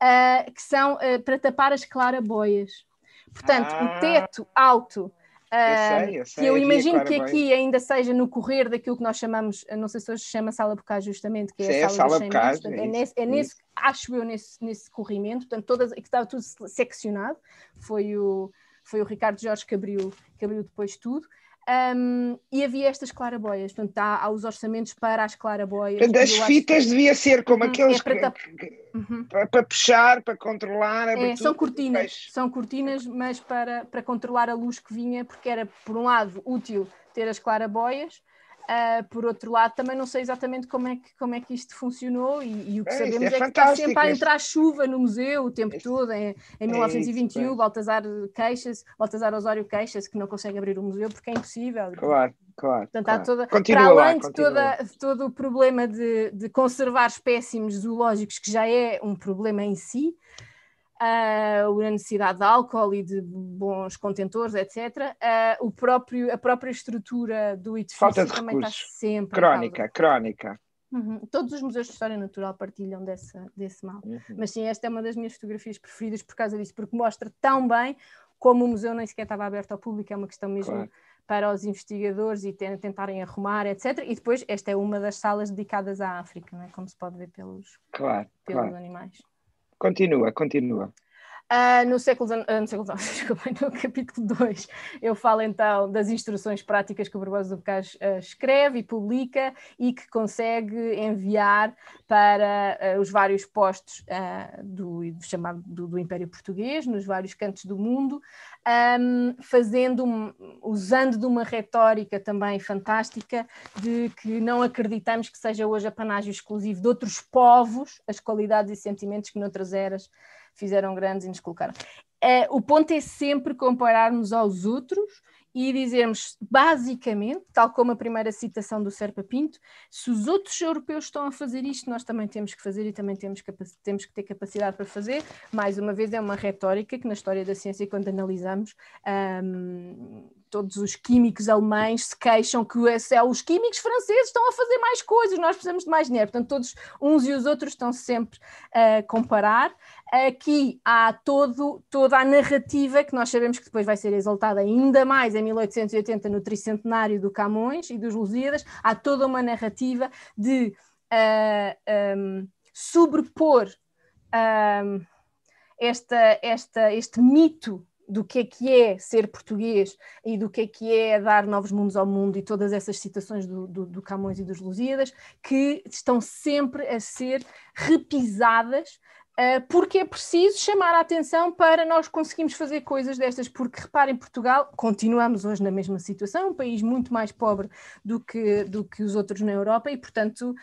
ah, que são uh, para tapar as claraboias. Portanto, ah. o teto alto eu ah, sei, eu sei, que eu imagino que aqui ainda seja no correr daquilo que nós chamamos, não sei se hoje se chama sala bocage justamente, que é a sala, é sala é, é, nesse, acho eu, nesse, nesse corrimento, portanto, todas, que estava tudo seccionado, foi o, foi o Ricardo Jorge que abriu, que abriu depois tudo, um, e havia estas claraboias, portanto, há, há, os orçamentos para as claraboias. Das fitas que... devia ser como uhum, aqueles é para, tap... que, uhum. para, para, puxar, para controlar. É, é são cortinas, mas... são cortinas, mas para, para controlar a luz que vinha, porque era, por um lado, útil ter as claraboias, Uh, por outro lado, também não sei exatamente como é que, como é que isto funcionou e, e o que é, sabemos é, é que está sempre a entrar chuva no museu o tempo este, todo, em, em 1921, é isso, é. Baltazar queixa-se, Baltazar Osório queixa-se que não consegue abrir o museu porque é impossível. Claro. Claro, Portanto, claro. Toda, para além lá, de toda, todo o problema de, de conservar espécimes zoológicos, que já é um problema em si, eh, a necessidade de álcool e de bons contentores, etc. Eh, o próprio, a própria estrutura do edifício Falta de também recursos. está sempre. Crónica, crónica. Uhum. Todos os museus de história natural partilham dessa, desse mal. Uhum. Mas sim, esta é uma das minhas fotografias preferidas por causa disso, porque mostra tão bem como o museu nem sequer estava aberto ao público, é uma questão mesmo claro. para os investigadores e tentarem arrumar, etc. E depois, esta é uma das salas dedicadas à África, não é? como se pode ver pelos, claro, pelos claro. animais. Continua, continua. Uh, no século XIX, uh, ah, no, no capítulo 2, eu falo então das instruções práticas que o Barbosa do Bocage uh, escreve e publica e que consegue enviar para os vários postos do, chamado do, do, Império Português, nos vários cantos do mundo, um, fazendo, um, usando de uma retórica também fantástica de que não acreditamos que seja hoje apanágio exclusivo de outros povos as qualidades e sentimentos que noutras eras fizeram grandes e nos colocaram. Uh, o ponto é sempre compararmos aos outros e dizermos, basicamente, tal como a primeira citação do Serpa Pinto, se os outros europeus estão a fazer isto, nós também temos que fazer e também temos, temos que ter capacidade para fazer. Mais uma vez, é uma retórica que na história da ciência, quando analisamos, um, todos os químicos alemães se queixam que os químicos franceses estão a fazer mais coisas, nós precisamos de mais dinheiro. Portanto, todos uns e os outros estão sempre eh, a comparar. Aqui há todo, toda a narrativa que nós sabemos que depois vai ser exaltada ainda mais em 1880, no tricentenário do Camões e dos Lusíadas. Há toda uma narrativa de uh, eh, um, ehm, sobrepor uh, esta, esta, este mito do que é que é ser português e do que é que é dar novos mundos ao mundo e todas essas citações do, do, do Camões e dos Lusíadas que estão sempre a ser repisadas eh, porque é preciso chamar a atenção para nós conseguirmos fazer coisas destas, porque reparem, Portugal, continuamos hoje na mesma situação, um país muito mais pobre do que, do que os outros na Europa e, portanto,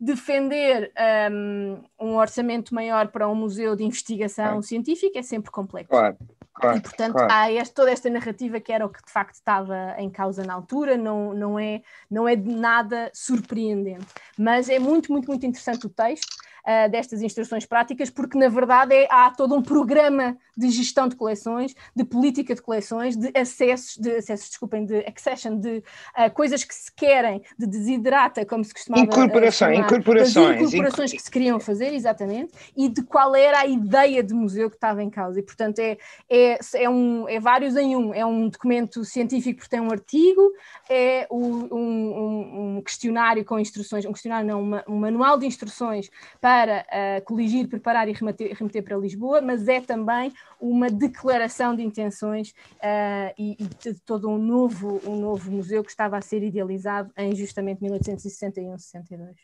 defender um, ehm, um orçamento maior para um museu de investigação claro. científica é sempre complexo. Claro. Claro, e, portanto, claro. há este, toda esta narrativa que era o que de facto estava em causa na altura, não, não, é, não é de nada surpreendente. Mas é muito, muito, muito interessante o texto uh, destas instruções práticas, porque na verdade é, há todo um programa de gestão de coleções, de política de coleções, de acessos, de acessos, desculpem, de accession, de uh, coisas que se querem, de desidrata, como se costumava eh, Incorporação, chamar, incorporações. incorporações que se queriam fazer, exatamente, e de qual era a ideia de museu que estava em causa. E, portanto, é, é, é, um, é vários em um. É um documento científico, porque tem um artigo, é um, um, um questionário com instruções, um questionário não, uma, um manual de instruções para para uh, eh, coligir, preparar e remeter, remeter, para Lisboa, mas é também uma declaração de intenções uh, e, e, de todo um novo, um novo museu que estava a ser idealizado em justamente 1861-62.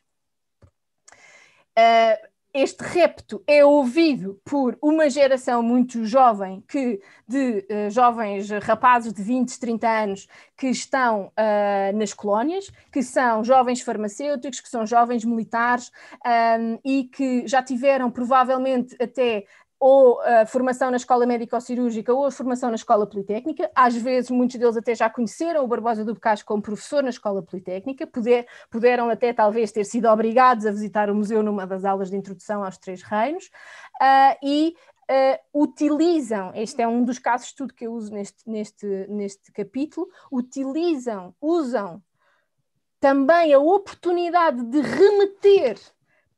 Uh, este repto é ouvido por uma geração muito jovem, que, de uh, jovens rapazes de 20, 30 anos, que estão uh, nas colónias, que são jovens farmacêuticos, que são jovens militares um, ehm, e que já tiveram provavelmente até ou a formação na escola médico-cirúrgica ou a formação na escola politécnica. Às vezes, muitos deles até já conheceram o Barbosa do Bocage como professor na escola politécnica, Puder, puderam até talvez ter sido obrigados a visitar o museu numa das aulas de introdução aos Três Reinos, uh, e uh, utilizam, este é um dos casos de estudo que eu uso neste, neste, neste capítulo, utilizam, usam também a oportunidade de remeter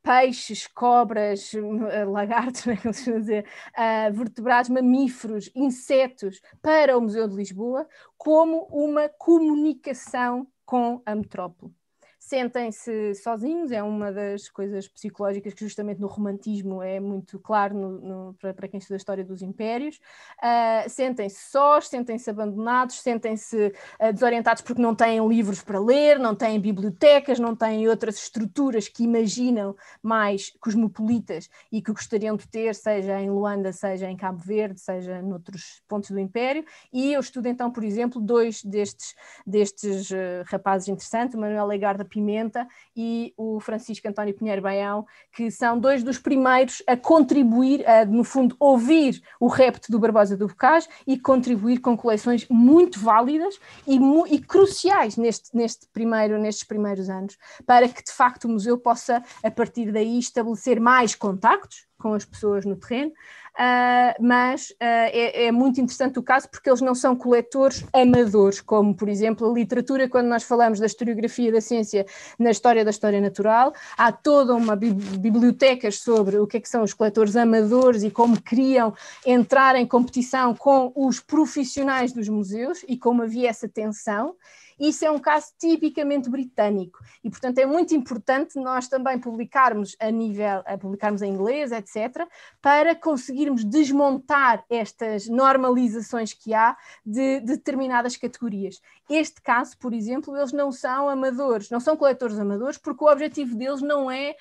peixes, cobras, eh, lagartos, né, como se é dizer, uh, vertebrados, mamíferos, insetos para o Museu de Lisboa, como uma comunicação com a metrópole sentem-se sozinhos, é uma das coisas psicológicas que justamente no romantismo é muito claro no, no, para, quem estuda a história dos impérios, uh, sentem-se sós, sentem-se abandonados, sentem-se uh, desorientados porque não têm livros para ler, não têm bibliotecas, não têm outras estruturas que imaginam mais cosmopolitas e que gostariam de ter, seja em Luanda, seja em Cabo Verde, seja noutros pontos do império, e eu estudo então, por exemplo, dois destes, destes uh, rapazes interessantes, o Manuel Legarda Pimenta e o Francisco António Pinheiro Baião, que são dois dos primeiros a contribuir, a, no fundo, ouvir o repto do Barbosa do Bocage e contribuir com coleções muito válidas e, e cruciais neste, neste primeiro, nestes primeiros anos, para que de facto o museu possa, a partir daí, estabelecer mais contactos com as pessoas no terreno, uh, mas uh, é, é, muito interessante o caso porque eles não são coletores amadores, como por exemplo a literatura, quando nós falamos da historiografia da ciência na história da história natural, há toda uma bi biblioteca sobre o que é que são os coletores amadores e como queriam entrar em competição com os profissionais dos museus e como havia essa tensão isso é um caso tipicamente britânico e, portanto, é muito importante nós também publicarmos a nível, a publicarmos em inglês, etc., para conseguirmos desmontar estas normalizações que há de, determinadas categorias. Este caso, por exemplo, eles não são amadores, não são coletores amadores, porque o objetivo deles não é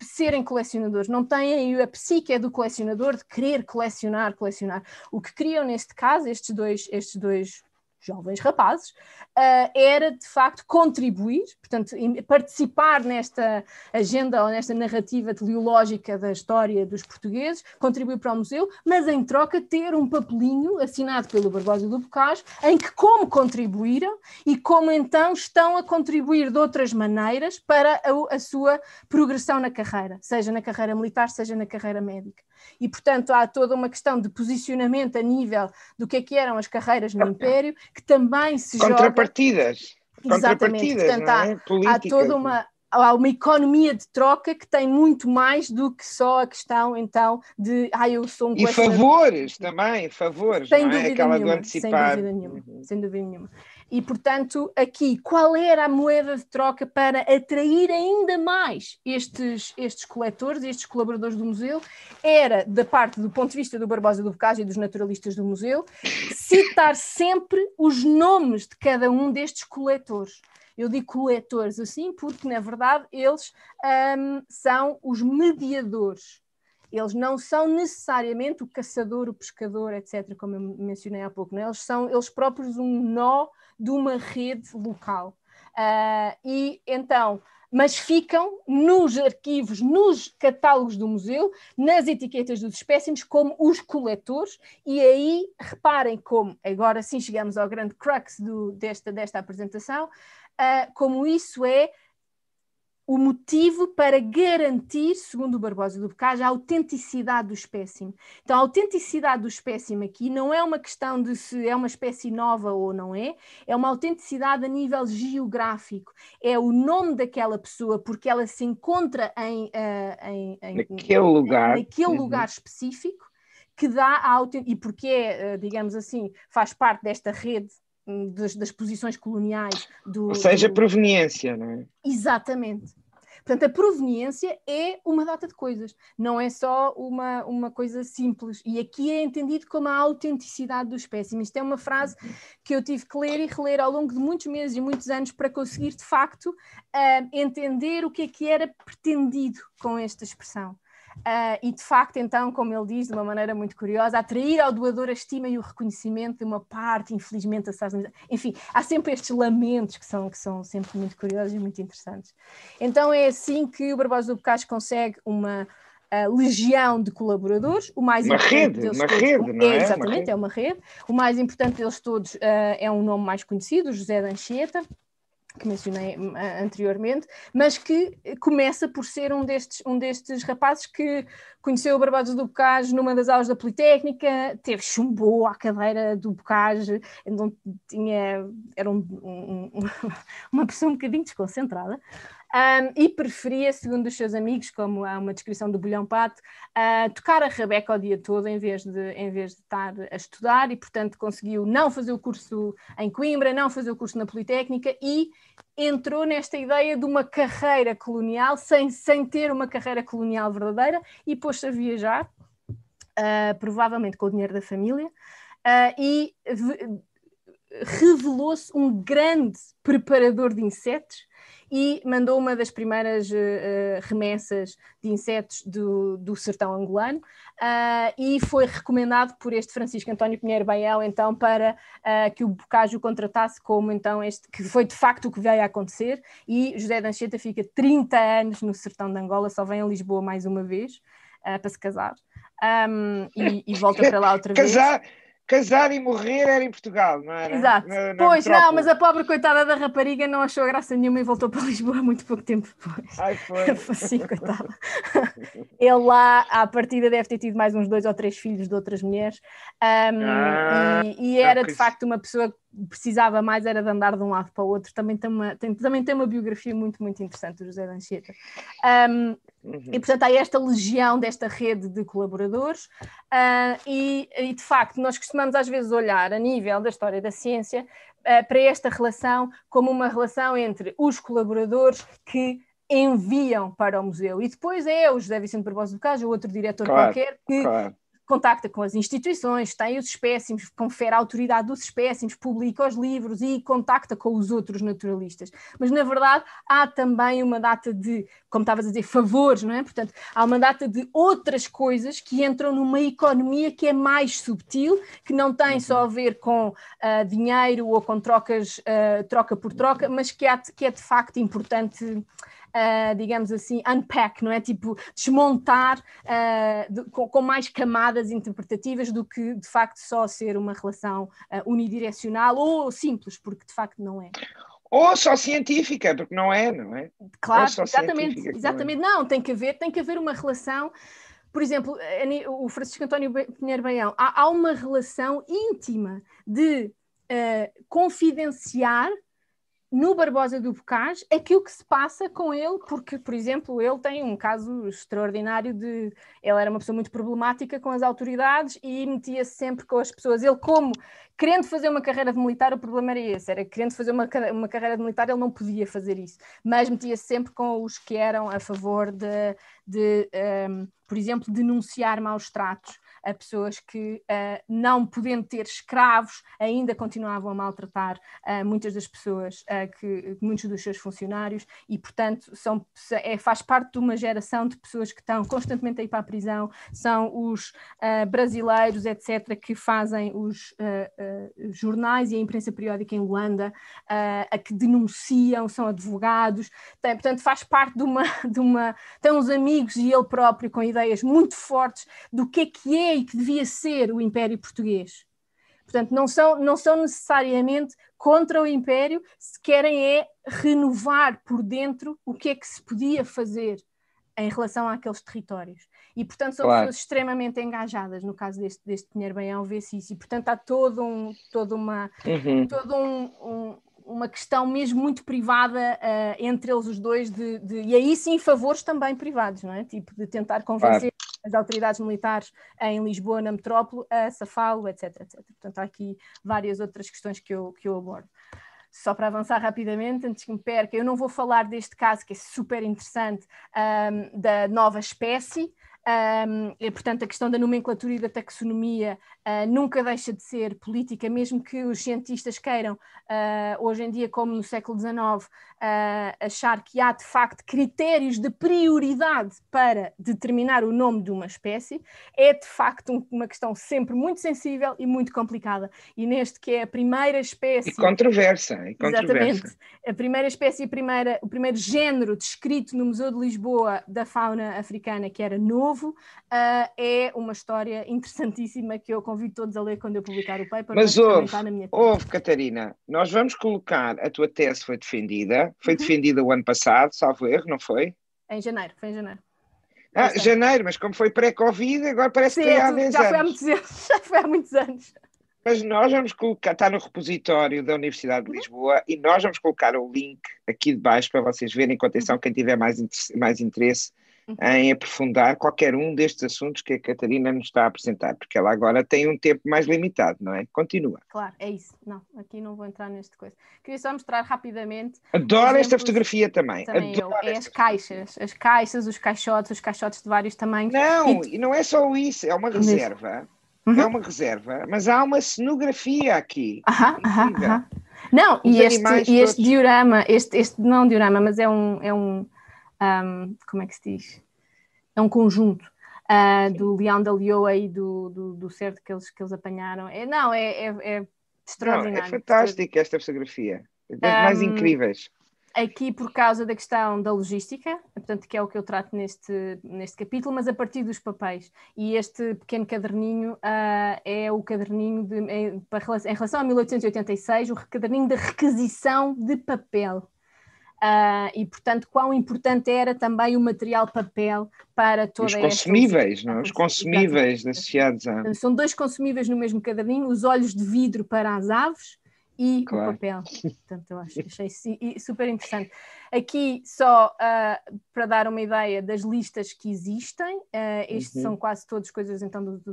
serem colecionadores, não têm a psique é do colecionador de querer colecionar, colecionar. O que criam neste caso, estes dois, estes dois jovens rapazes, uh, era de facto contribuir, portanto, participar nesta agenda ou nesta narrativa teleológica da história dos portugueses, contribuir para o museu, mas em troca ter um papelinho assinado pelo Barbosa do Bocage, em que como contribuíram e como então estão a contribuir de outras maneiras para a, a sua progressão na carreira, seja na carreira militar, seja na carreira médica e, portanto, há toda uma questão de posicionamento a nível do que é que eram as carreiras no Império, que também se Contrapartidas. Joga... Contrapartidas, portanto, há, é? há toda uma, há uma economia de troca que tem muito mais do que só a questão então de ah, eu sou um E favores também, favores, sem não é? Aquela nenhuma, do uhum. Sem dúvida nenhuma, sem dúvida nenhuma. E, portanto, aqui, qual era a moeda de troca para atrair ainda mais estes, estes coletores, estes colaboradores do museu? Era, da parte do ponto de vista do Barbosa do Bocage e dos naturalistas do museu, citar sempre os nomes de cada um destes coletores. Eu digo coletores assim porque, na verdade, eles hum, são os mediadores eles não são necessariamente o caçador, o pescador, etc., como eu mencionei há pouco, é? eles são eles próprios um nó de uma rede local. Uh, e então, mas ficam nos arquivos, nos catálogos do museu, nas etiquetas dos espécimes, como os coletores, e aí reparem como, agora sim chegamos ao grande crux do, desta, desta apresentação, uh, como isso é o motivo para garantir, segundo o Barbosa do Bocage, a autenticidade do espécime. Então, a autenticidade do espécime aqui não é uma questão de se é uma espécie nova ou não é, é uma autenticidade a nível geográfico. É o nome daquela pessoa, porque ela se encontra em, uh, em, em naquele, lugar. naquele uhum. lugar específico, que dá a autenticidade, e porque é, eh, digamos assim, faz parte desta rede das, das posições coloniais. Do, Ou seja, do... proveniência, não é? Exatamente. Portanto, a proveniência é uma data de coisas, não é só uma, uma coisa simples. E aqui é entendido como a autenticidade do espécime. Isto é uma frase que eu tive que ler e reler ao longo de muitos meses e muitos anos para conseguir, de facto, uh, entender o que é que era pretendido com esta expressão. Uh, e de facto, então, como ele diz, de uma maneira muito curiosa, atrair ao doador a estima e o reconhecimento de uma parte, infelizmente, assassinada. Enfim, há sempre estes lamentos que são, que são sempre muito curiosos e muito interessantes. Então, é assim que o Barbosa do Bocage consegue uma uh, legião de colaboradores. O mais uma rede, uma todos, rede, não é? Exatamente, uma é uma rede. O mais importante deles todos uh, é um nome mais conhecido, José de Anchieta que mencionei hum, anteriormente, mas que eh, começa por ser um destes, um destes rapazes que conheceu o Barbados do Bocage numa das aulas da Politécnica, teve chumbou à cadeira do Bocage, então tinha, era um, um, uma pessoa um bocadinho desconcentrada, um, e preferia, segundo os seus amigos, como há uma descrição do Bolhão Pato, uh, tocar a Rebeca o dia todo em vez, de, em vez de estar a estudar e, portanto, conseguiu não fazer o curso em Coimbra, não fazer o curso na Politécnica e entrou nesta ideia de uma carreira colonial sem, sem ter uma carreira colonial verdadeira e pôs-se a viajar, uh, provavelmente com o dinheiro da família, uh, e revelou-se um grande preparador de insetos e mandou uma das primeiras uh, remessas de insetos do, do sertão angolano uh, e foi recomendado por este Francisco António Pinheiro Baião então para uh, que o Bocage o contratasse como então este, que foi de facto o que veio a acontecer e José Dancheta fica 30 anos no sertão de Angola, só vem a Lisboa mais uma vez para se casar um, e, e, volta para lá outra vez. Casar? casar e morrer era em Portugal, não era? Exato. Na, na pois, metrópole. não, mas a pobre coitada da rapariga não achou graça nenhuma e voltou para Lisboa muito pouco tempo depois. Ai, foi. Sim, coitada. Ele lá, à partida, deve ter tido mais uns dois ou três filhos de outras mulheres. Um, ah, e, e, era, de facto, uma pessoa precisava mais era de andar de um lado para o outro. Também tem uma, tem, também tem uma biografia muito, muito interessante do José de Anchieta. Um, uhum. E, portanto, há esta legião desta rede de colaboradores, uh, e, e, de facto, nós costumamos às vezes olhar a nível da história da ciência uh, para esta relação como uma relação entre os colaboradores que enviam para o museu. E depois é o José Vicente Barbosa do caso ou outro diretor claro, qualquer, que claro contacta com as instituições, tem os espécimes, confere a autoridade dos espécimes, publica os livros e contacta com os outros naturalistas. Mas, na verdade, há também uma data de, como estavas a dizer, favores, não é? Portanto, há uma data de outras coisas que entram numa economia que é mais subtil, que não tem só a ver com uh, dinheiro ou com trocas, uh, troca por troca, mas que, é que é de facto importante uh, digamos assim, unpack, não é? Tipo, desmontar uh, de, com, com, mais camadas interpretativas do que de facto só ser uma relação uh, unidirecional ou simples, porque de facto não é. Ou só científica, porque não é, não é? Claro, exatamente, exatamente. Não, é. não, tem que haver, tem que haver uma relação por exemplo, o Francisco António Pinheiro Baião, há, uma relação íntima de uh, confidenciar no Barbosa do Bocage aquilo que se passa com ele, porque, por exemplo, ele tem um caso extraordinário de. Ele era uma pessoa muito problemática com as autoridades e metia-se sempre com as pessoas. Ele, como querendo fazer uma carreira de militar, o problema era esse: era querendo fazer uma, uma carreira de militar, ele não podia fazer isso, mas metia-se sempre com os que eram a favor de, de um, ehm, por exemplo, denunciar maus tratos a pessoas que, uh, não podendo ter escravos, ainda continuavam a maltratar uh, muitas das pessoas, eh, que, muitos dos seus funcionários, e, portanto, são, é, faz parte de uma geração de pessoas que estão constantemente a ir para a prisão, são os brasileiros, etc., que fazem os jornais e a imprensa periódica em Luanda, a que denunciam, são advogados, tem, portanto, faz parte de uma, de uma. tem uns amigos e ele próprio com ideias muito fortes do que é que é é que devia ser o Império Português. Portanto, não são, não são necessariamente contra o Império, se querem é renovar por dentro o que é que se podia fazer em relação àqueles territórios. E, portanto, são claro. pessoas extremamente engajadas, no caso deste, deste Pinheiro Baião, vê-se isso. E, portanto, há todo um, toda uma, uhum. todo um, um, uma questão mesmo muito privada uh, entre eles os dois, de, de, e aí sim favores também privados, não é? Tipo, de tentar convencer as autoridades militares em Lisboa, na metrópole, a Safalo, etc, etc. Portanto, há aqui várias outras questões que eu, que eu abordo só para avançar rapidamente, antes que me perca, eu não vou falar deste caso que é super interessante um, da nova espécie. Um, e, portanto, a questão da nomenclatura e da taxonomia Uh, nunca deixa de ser política, mesmo que os cientistas queiram, uh, hoje em dia, como no século XIX, uh, ah, achar que há de facto critérios de prioridade para determinar o nome de uma espécie, é de facto um, uma questão sempre muito sensível e muito complicada. E neste que é a primeira espécie. E controversa, e controversa. Exatamente. A primeira espécie, a primeira, o primeiro género descrito no Museu de Lisboa da fauna africana, que era novo, é uma história interessantíssima que eu convido todos a ler quando eu publicar o paper. Mas, ouve, na minha ouve, Catarina, nós vamos colocar, a tua tese foi defendida, foi uhum. defendida o ano passado, salvo erro, não foi? Em janeiro, foi em janeiro. Ah, janeiro, mas como foi pré-Covid, agora parece Sim, que foi há 10 já anos. Foi há muitos, já foi há muitos anos. Mas nós vamos colocar, está no repositório da Universidade de uhum. Lisboa uhum. e nós vamos colocar o link aqui de baixo para vocês verem com atenção quem tiver mais, mais interesse em aprofundar qualquer um destes assuntos que a Catarina nos está a apresentar, porque ela agora tem um tempo mais limitado, não é? Continua. Claro, é isso. Não, aqui não vou entrar neste coisa. Queria só mostrar rapidamente. Adoro exemplos, esta fotografia também. também Adoro eu. É as caixas, as caixas, os caixotes, os caixotes de vários tamanhos. Não, e, não é só isso, é uma é reserva. Uhum. É uma reserva, mas há uma cenografia aqui. Aham, aham, aham. Não, Os e este, e este diorama, este, este não diorama, mas é um, é um, um, como é que se diz? É um conjunto. Uh, do leão da leoa e do, do, do certo que eles, que eles apanharam. É, não, é, é, é extraordinário. Não, é fantástico esta fotografia. É das um, mais incríveis. Aqui por causa da questão da logística, portanto, que é o que eu trato neste, neste capítulo, mas a partir dos papéis. E este pequeno caderninho uh, é o caderninho de, em, em relação a 1886, o caderninho da requisição de papel. Uh, e, portanto, quão importante era também o material papel para todos Os consumíveis, esta... não? É? Os consumíveis associados a. São dois consumíveis no mesmo caderninho: os olhos de vidro para as aves e claro. o papel. Portanto, eu acho, achei super interessante. Aqui, só uh, para dar uma ideia das listas que existem, uh, estes uhum. são quase todas coisas então do, do,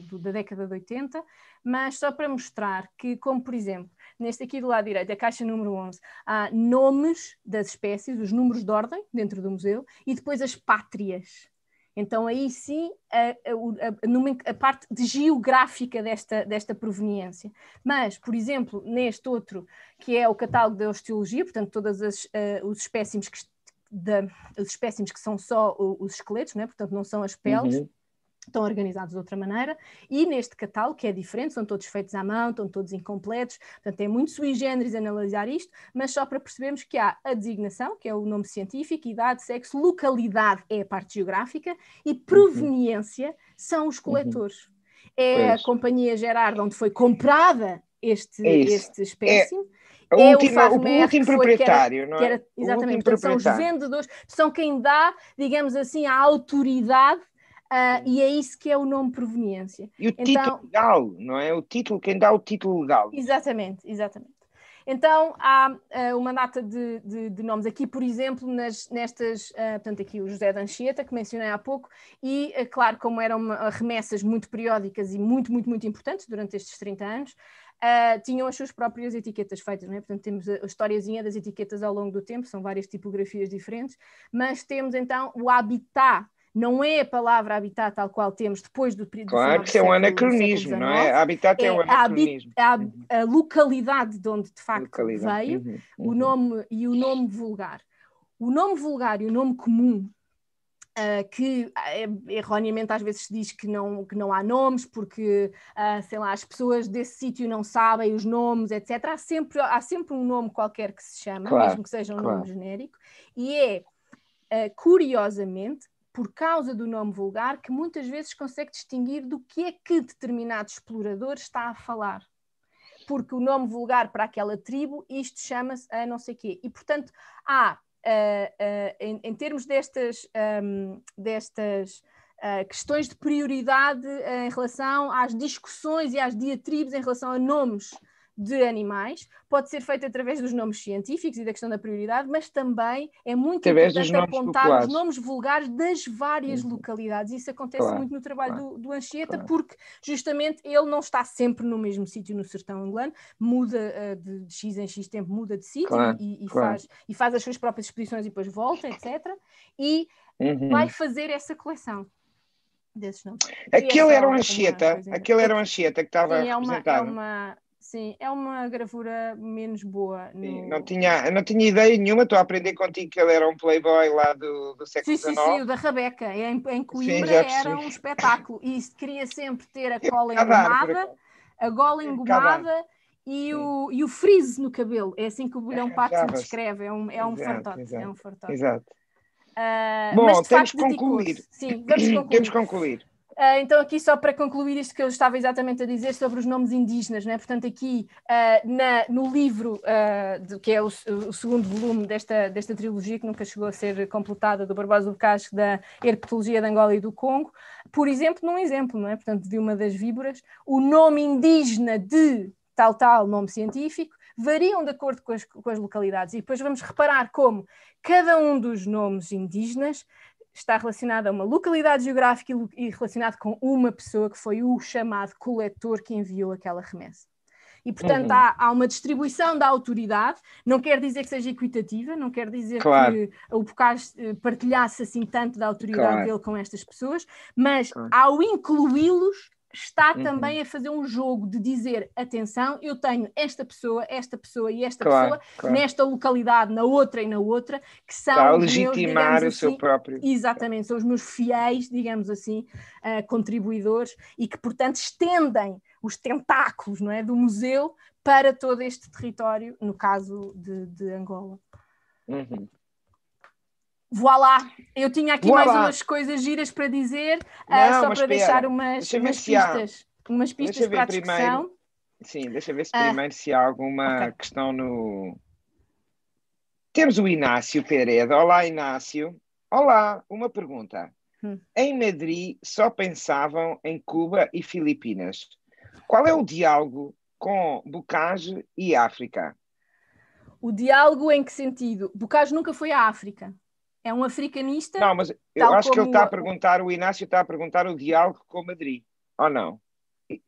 do, da década de 80, mas só para mostrar que, como por exemplo neste aqui do lado direito, a caixa número 11, há nomes das espécies, os números de ordem dentro do museu, e depois as pátrias. Então aí sim a, a, a, a parte de geográfica desta, desta proveniência. Mas, por exemplo, neste outro, que é o catálogo da osteologia, portanto todas as, uh, os espécimes que os espécimes que são só os esqueletos, é? portanto não são as peles, uhum estão organizados de outra maneira, e neste catálogo, que é diferente, são todos feitos à mão, estão todos incompletos, portanto é muito sui generis analisar isto, mas só para percebermos que há a designação, que é o nome científico, idade, sexo, localidade é a parte geográfica, e uhum. proveniência uhum. são os uhum. coletores. Uhum. É pois. a companhia Gerardo onde foi comprada este, é este espécie. É. É última, o, o, último foi, proprietário, que era, que é? era, não é? exatamente, são os vendedores, são quem dá, digamos assim, a autoridade Uh, e é isso que é o nome proveniência. E o então, título legal, não é? O título, quem dá o título legal. Exatamente, exatamente. Então há uh, uma data de, de, de, nomes aqui, por exemplo, nas, nestas, uh, portanto, aqui o José de Anchieta, que mencionei há pouco, e uh, claro, como eram uma, remessas muito periódicas e muito, muito, muito importantes durante estes 30 anos, Uh, tinham as suas próprias etiquetas feitas, não é? portanto temos a historiazinha das etiquetas ao longo do tempo, são várias tipografias diferentes, mas temos então o habitat não é a palavra habitat tal qual temos depois do período. Claro que é um anacronismo, não é? Habitat é, é um anacronismo. A, a, a, localidade de onde de facto veio uhum, o uhum. nome e o nome vulgar. O nome vulgar e o nome comum Uh, que ah, é, erroneamente às vezes se diz que não, que não há nomes, porque, uh, sei lá, as pessoas desse sítio não sabem os nomes, etc. Há sempre, há sempre um nome qualquer que se chama, claro, mesmo que seja um claro. nome genérico, e é, uh, curiosamente, por causa do nome vulgar, que muitas vezes consegue distinguir do que é que determinado explorador está a falar. Porque o nome vulgar para aquela tribo, isto chama-se a não sei quê. E, portanto, há, uh, uh, em, em, termos destas, um, destas Uh, questões de prioridade uh, em relação às discussões e às diatribes em relação a nomes de animais, pode ser feito através dos nomes científicos e da questão da prioridade, mas também é muito através importante apontar populares. os nomes vulgares das várias uhum. localidades. Isso acontece claro, muito no trabalho claro, do, do Anchieta, claro. porque justamente ele não está sempre no mesmo sítio no sertão angolano, muda eh, de, de X em X tempo, muda de sítio e, e Faz, e faz as suas próprias exposições e depois volta, etc. E uhum. vai fazer essa coleção desses nomes. Aquele era o é Anchieta, aquele era o Anchieta que estava Sim, é uma, É uma, Sim, é uma gravura menos boa. No... Sim, não, tinha, não tinha ideia nenhuma, estou a aprender contigo que ele era um playboy lá do, do século XIX. Sim, sim, sim, o da Rebeca, em, em Coimbra era um espetáculo e queria sempre ter a cola engomada, a gola engomada e o, e o frizz no cabelo. É assim que o Bolhão Pato se descreve, é um, é um fartote. É exato. É um fartote. exato. Uh, Bom, mas, temos que concluir. Sim, vamos concluir. temos que concluir. Ah, então, aqui só para concluir isto que eu estava exatamente a dizer sobre os nomes indígenas, né? portanto, aqui uh, na, no livro, uh, ah, de, que é o, o, segundo volume desta, desta trilogia, que nunca chegou a ser completada, do Barbosa do Casco, da Herpetologia da Angola e do Congo, por exemplo, num exemplo, é? portanto, de uma das víboras, o nome indígena de tal, tal, nome científico, variam de acordo com as, com as localidades. E depois vamos reparar como cada um dos nomes indígenas está relacionado a uma localidade geográfica e relacionado com uma pessoa que foi o chamado coletor que enviou aquela remessa. E, portanto, uhum. há, há, uma distribuição da autoridade, não quer dizer que seja equitativa, não quer dizer claro. que eh, o Bocage eh, partilhasse assim tanto da autoridade claro. dele com estas pessoas, mas claro. ao incluí-los, está uhum. também a fazer um jogo de dizer atenção, eu tenho esta pessoa, esta pessoa e esta claro, pessoa claro. nesta localidade, na outra e na outra, que são está a legitimar meus, o assim, seu próprio. Exatamente, são os meus fiéis, digamos assim, uh, contribuidores e que, portanto, estendem os tentáculos não é, do museu para todo este território, no caso de, de Angola. Uhum. Voilá! eu tinha aqui mais umas coisas giras para dizer, ah, não, uh, só para espera. deixar umas, deixa umas pistas, há... umas pistas para a discussão. Primeiro... Sim, deixa ver se ah. se há alguma okay. questão no. Temos o Inácio Pereira. Olá, Inácio. Olá, uma pergunta. Hum. Em Madrid só pensavam em Cuba e Filipinas. Qual é o diálogo com Bocage e África? O diálogo em que sentido? Bocage nunca foi à África. É um africanista. Não, mas eu acho que ele está a perguntar, o Inácio está a perguntar o diálogo com Madrid, ou não?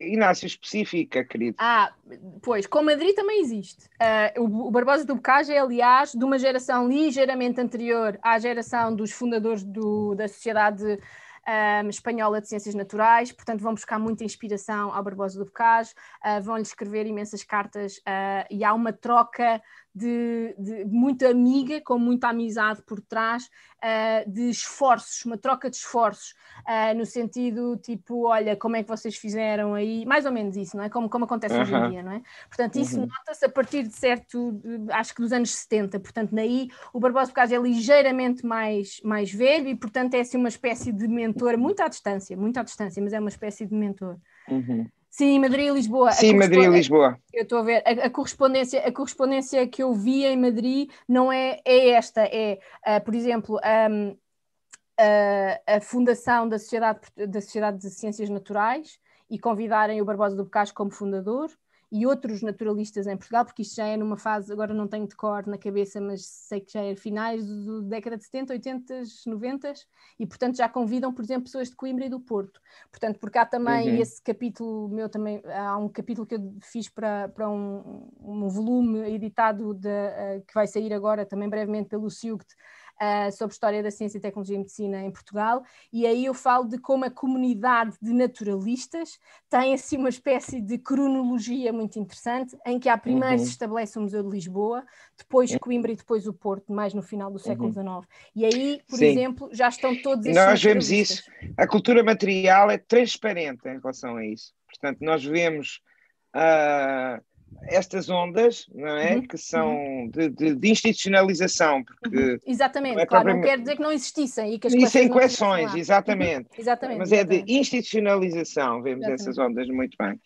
Inácio, específica, querido. Ah, pois, com Madrid também existe. Uh, o, o Barbosa do Bocage é, aliás, de uma geração ligeiramente anterior à geração dos fundadores do, da Sociedade um, ah, espanhola de Ciências Naturais, portanto vão buscar muita inspiração ao Barbosa do Bocage, uh, ah, vão-lhe escrever imensas cartas uh, e há uma troca de, de muita amiga, com muita amizade por trás, uh, de esforços, uma troca de esforços, uh, no sentido tipo, olha, como é que vocês fizeram aí, mais ou menos isso, não é? Como, como acontece uhum. hoje em dia, não é? Portanto, isso uhum. nota-se a partir de certo, de, acho que dos anos 70, portanto, daí o Barbosa Bocage é ligeiramente mais, mais velho e, portanto, é assim uma espécie de mentor, muito à distância, muito à distância, mas é uma espécie de mentor. Uhum. Sim, Madrid e Lisboa. Sim, Madrid e Lisboa. Eu estou a ver. A, a, correspondência, a correspondência que eu vi em Madrid não é, é esta. É, uh, por exemplo, um, a, a fundação da Sociedade, da Sociedade de Ciências Naturais e convidarem o Barbosa do Bocage como fundador e outros naturalistas em Portugal, porque isto já é numa fase, agora não tenho de cor na cabeça, mas sei que já é finais da década de 70, 80, 90, e portanto já convidam, por exemplo, pessoas de Coimbra e do Porto. Portanto, porque há também uhum. esse capítulo meu também, há um capítulo que eu fiz para, para um, um volume editado de, uh, que vai sair agora também brevemente pelo SIUGT, uh, sobre história da ciência, tecnologia e medicina em Portugal, e aí eu falo de como a comunidade de naturalistas tem assim uma espécie de cronologia muito interessante, em que há primeiro uhum. se estabelece o Museu de Lisboa, depois uhum. Coimbra e depois o Porto, mais no final do uhum. século XIX. E aí, por Sim. exemplo, já estão todos esses. Nós vemos isso, a cultura material é transparente em relação a isso. Portanto, nós vemos... Uh estas ondas, não é? Uhum. Que são de, de, de institucionalização, porque. Uhum. Exatamente, não é claro, propriamente... não quer dizer que não existissem. E que as Isso é exatamente. Uhum. exatamente. Mas exatamente. é de institucionalização, vemos exatamente. essas ondas muito bem.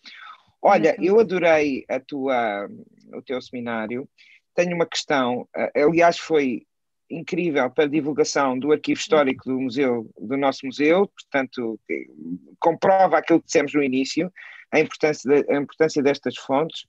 Olha, eu adorei a tua, o teu seminário. Tenho uma questão, eh, aliás, foi incrível para a divulgação do arquivo uhum. histórico do museu, do nosso museu, portanto, comprova aquilo que dissemos no início a importância, de, a importância destas fontes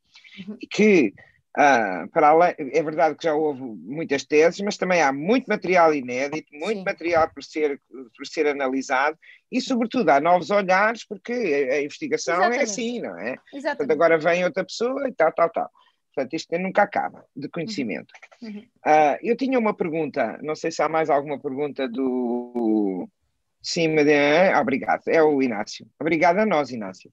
uhum. e que ah, para além, é verdade que já houve muitas teses, mas também há muito material inédito, muito Sim. material por ser, por ser analisado e, sobretudo, há novos olhares, porque a, a investigação é Exatamente. é assim, não é? Exatamente. Portanto, agora vem outra pessoa e tal, tal, tal. Portanto, isto nunca acaba de uhum. conhecimento. Uhum. Ah, eu tinha uma pergunta, não sei se há mais alguma pergunta do. Sim, mas é, obrigado. É o Inácio. Obrigado a nós, Inácio.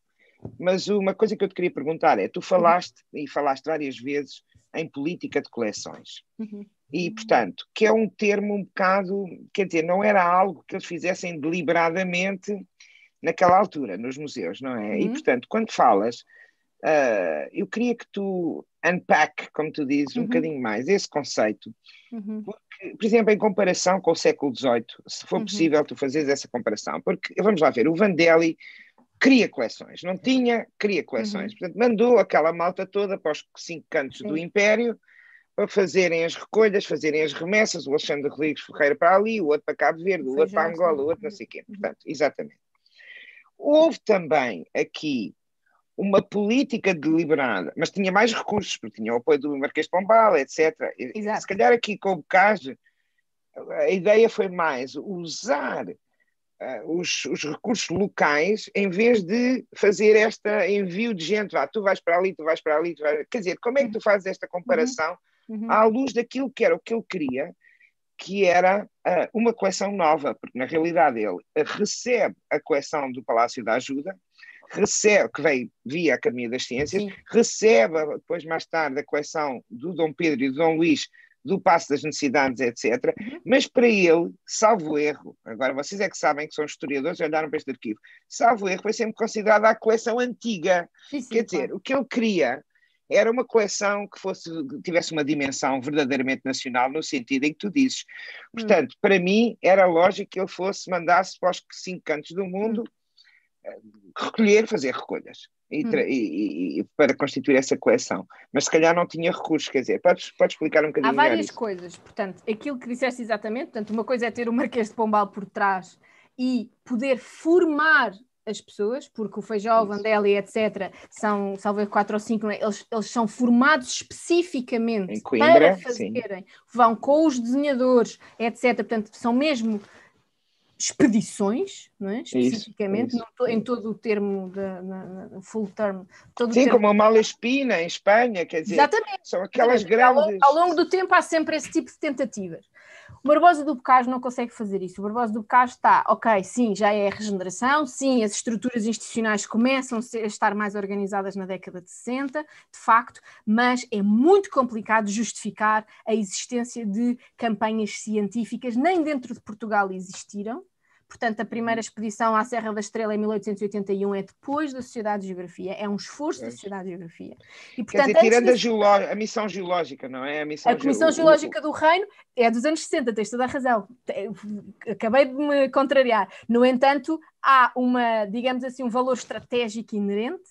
Mas uma coisa que eu te queria perguntar é: tu uhum. falaste e falaste várias vezes em política de coleções. Uhum. E, portanto, que é um termo um bocado, quer dizer, não era algo que eles fizessem deliberadamente naquela altura, nos museus, não é? Uhum. E, portanto, quando falas, uh, eu queria que tu unpack, como tu dizes, uhum. um bocadinho mais esse conceito. Uhum. Porque, por exemplo, em comparação com o século XVIII, se for uhum. possível tu fazeres essa comparação, porque, vamos lá ver, o Vandelli cria coleções, não tinha, cria coleções. Uhum. Portanto, mandou aquela malta toda para os cinco cantos Sim. do Império para fazerem as recolhas, fazerem as remessas, o Alexandre Rodrigues Ferreira para ali, o outro para Cabo Verde, o outro para Angola, o outro não sei o quê. Uhum. Portanto, exatamente. Houve também aqui uma política deliberada, mas tinha mais recursos, porque tinha o apoio do Marquês de Pombal, etc. Exato. Se calhar aqui com o Bocage, a ideia foi mais usar eh, os, os, recursos locais, em vez de fazer este envio de gente, vá, tu vais para ali, tu vais para ali, vais... quer dizer, como é que tu fazes esta comparação uhum. uhum. à luz daquilo que era o que ele queria, que era uh, uma coleção nova, porque na realidade ele recebe a coleção do Palácio da Ajuda, recebe, que veio via Academia das Ciências, Sim. recebe depois mais tarde a coleção do Dom Pedro e do Dom Luís, do passo das necessidades, etc. Uhum. Mas para ele, salvo erro, agora vocês é que sabem que são historiadores e olharam para este arquivo, salvo erro, foi sempre considerada a coleção antiga. Sim, sim, Quer dizer, o que ele queria era uma coleção que fosse que tivesse uma dimensão verdadeiramente nacional no sentido em que tu dizes. Hum. Portanto, hum. para mim era lógico que ele fosse mandasse para os cinco cantos do mundo hum. Eh, recolher, fazer recolhas e, hum. e, e, para constituir essa coleção, mas se calhar não tinha recursos, quer dizer, podes, podes explicar um bocadinho Há várias coisas, portanto, aquilo que disseste exatamente, portanto, uma coisa é ter o Marquês de Pombal por trás e poder formar as pessoas, porque o Feijó, o Vandelli, etc., são, salvo quatro ou cinco, é? eles, eles são formados especificamente Coimbra, para fazerem, sim. vão com os desenhadores, etc., portanto, são mesmo expedições, não é? é, é especificamente, isso, isso. em todo o termo, de, na, na full term. Todo Sim, termo. como a espina em Espanha, quer dizer, Exatamente. são aquelas Exatamente. grandes... ao longo, do tempo há sempre esse tipo de tentativas. O Barbosa do Bocage não consegue fazer isso. O Barbosa do Bocage está, ok, sim, já é a regeneração, sim, as estruturas institucionais começam a estar mais organizadas na década de 60, de facto, mas é muito complicado justificar a existência de campanhas científicas, nem dentro de Portugal existiram, Portanto, a primeira expedição à Serra da Estrela em 1881 é depois da Sociedade de Geografia, é um esforço da Sociedade de Geografia. E, portanto, dizer, tirando a, a, missão geológica, não é? A, missão a Comissão Geológica o... do Reino é dos anos 60, tens toda a razão. Acabei de me contrariar. No entanto, há uma, digamos assim, um valor estratégico inerente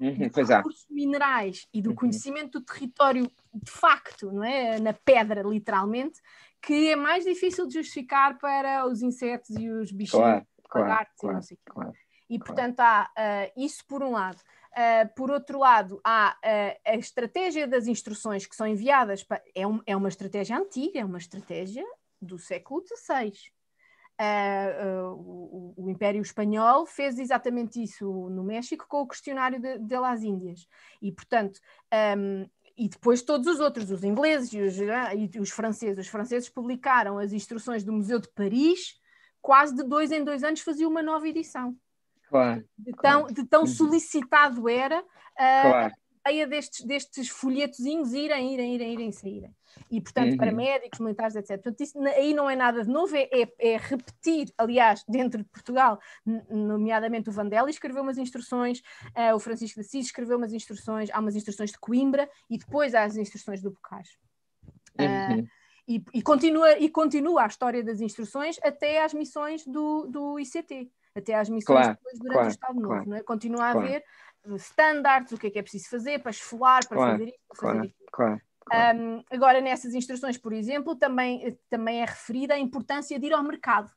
Uhum, dos recursos minerais e do uhum. conhecimento do território de facto, não é? na pedra, literalmente, que é mais difícil de justificar para os insetos e os bichos claro, claro, e não sei o claro, quê. e portanto há uh, isso por um lado. Uh, por outro lado, há uh, a estratégia das instruções que são enviadas, para, é, um, é, uma estratégia antiga, é uma estratégia do século XVI. Uh, o, o, Império Espanhol fez exatamente isso no México com o questionário de, de Las Índias. E, portanto, um, e depois todos os outros, os ingleses e os, ah, e os, franceses. Os franceses publicaram as instruções do Museu de Paris, quase de dois em dois anos fazia uma nova edição. Claro. De tão, claro. De tão solicitado era uh, claro ideia destes, destes folhetozinhos irem, irem, irem, irem, saírem. E, portanto, uhum. para médicos, militares, etc. Portanto, isso aí não é nada de novo, é, é, é repetir, aliás, dentro de Portugal, nomeadamente o Vandelli escreveu umas instruções, uh, o Francisco de Assis escreveu umas instruções, há umas instruções de Coimbra e depois há as instruções do Bocage. Uh, e, e, continua, e continua a história das instruções até às missões do, do ICT até às missões claro, depois durante claro, o Estado Novo, claro, não é? Continua a haver standards, o que é que é preciso fazer para esfolar, para claro, fazer isto, para claro, fazer isto. Claro, um, agora, nessas instruções, por exemplo, também, também é referida a importância de ir ao mercado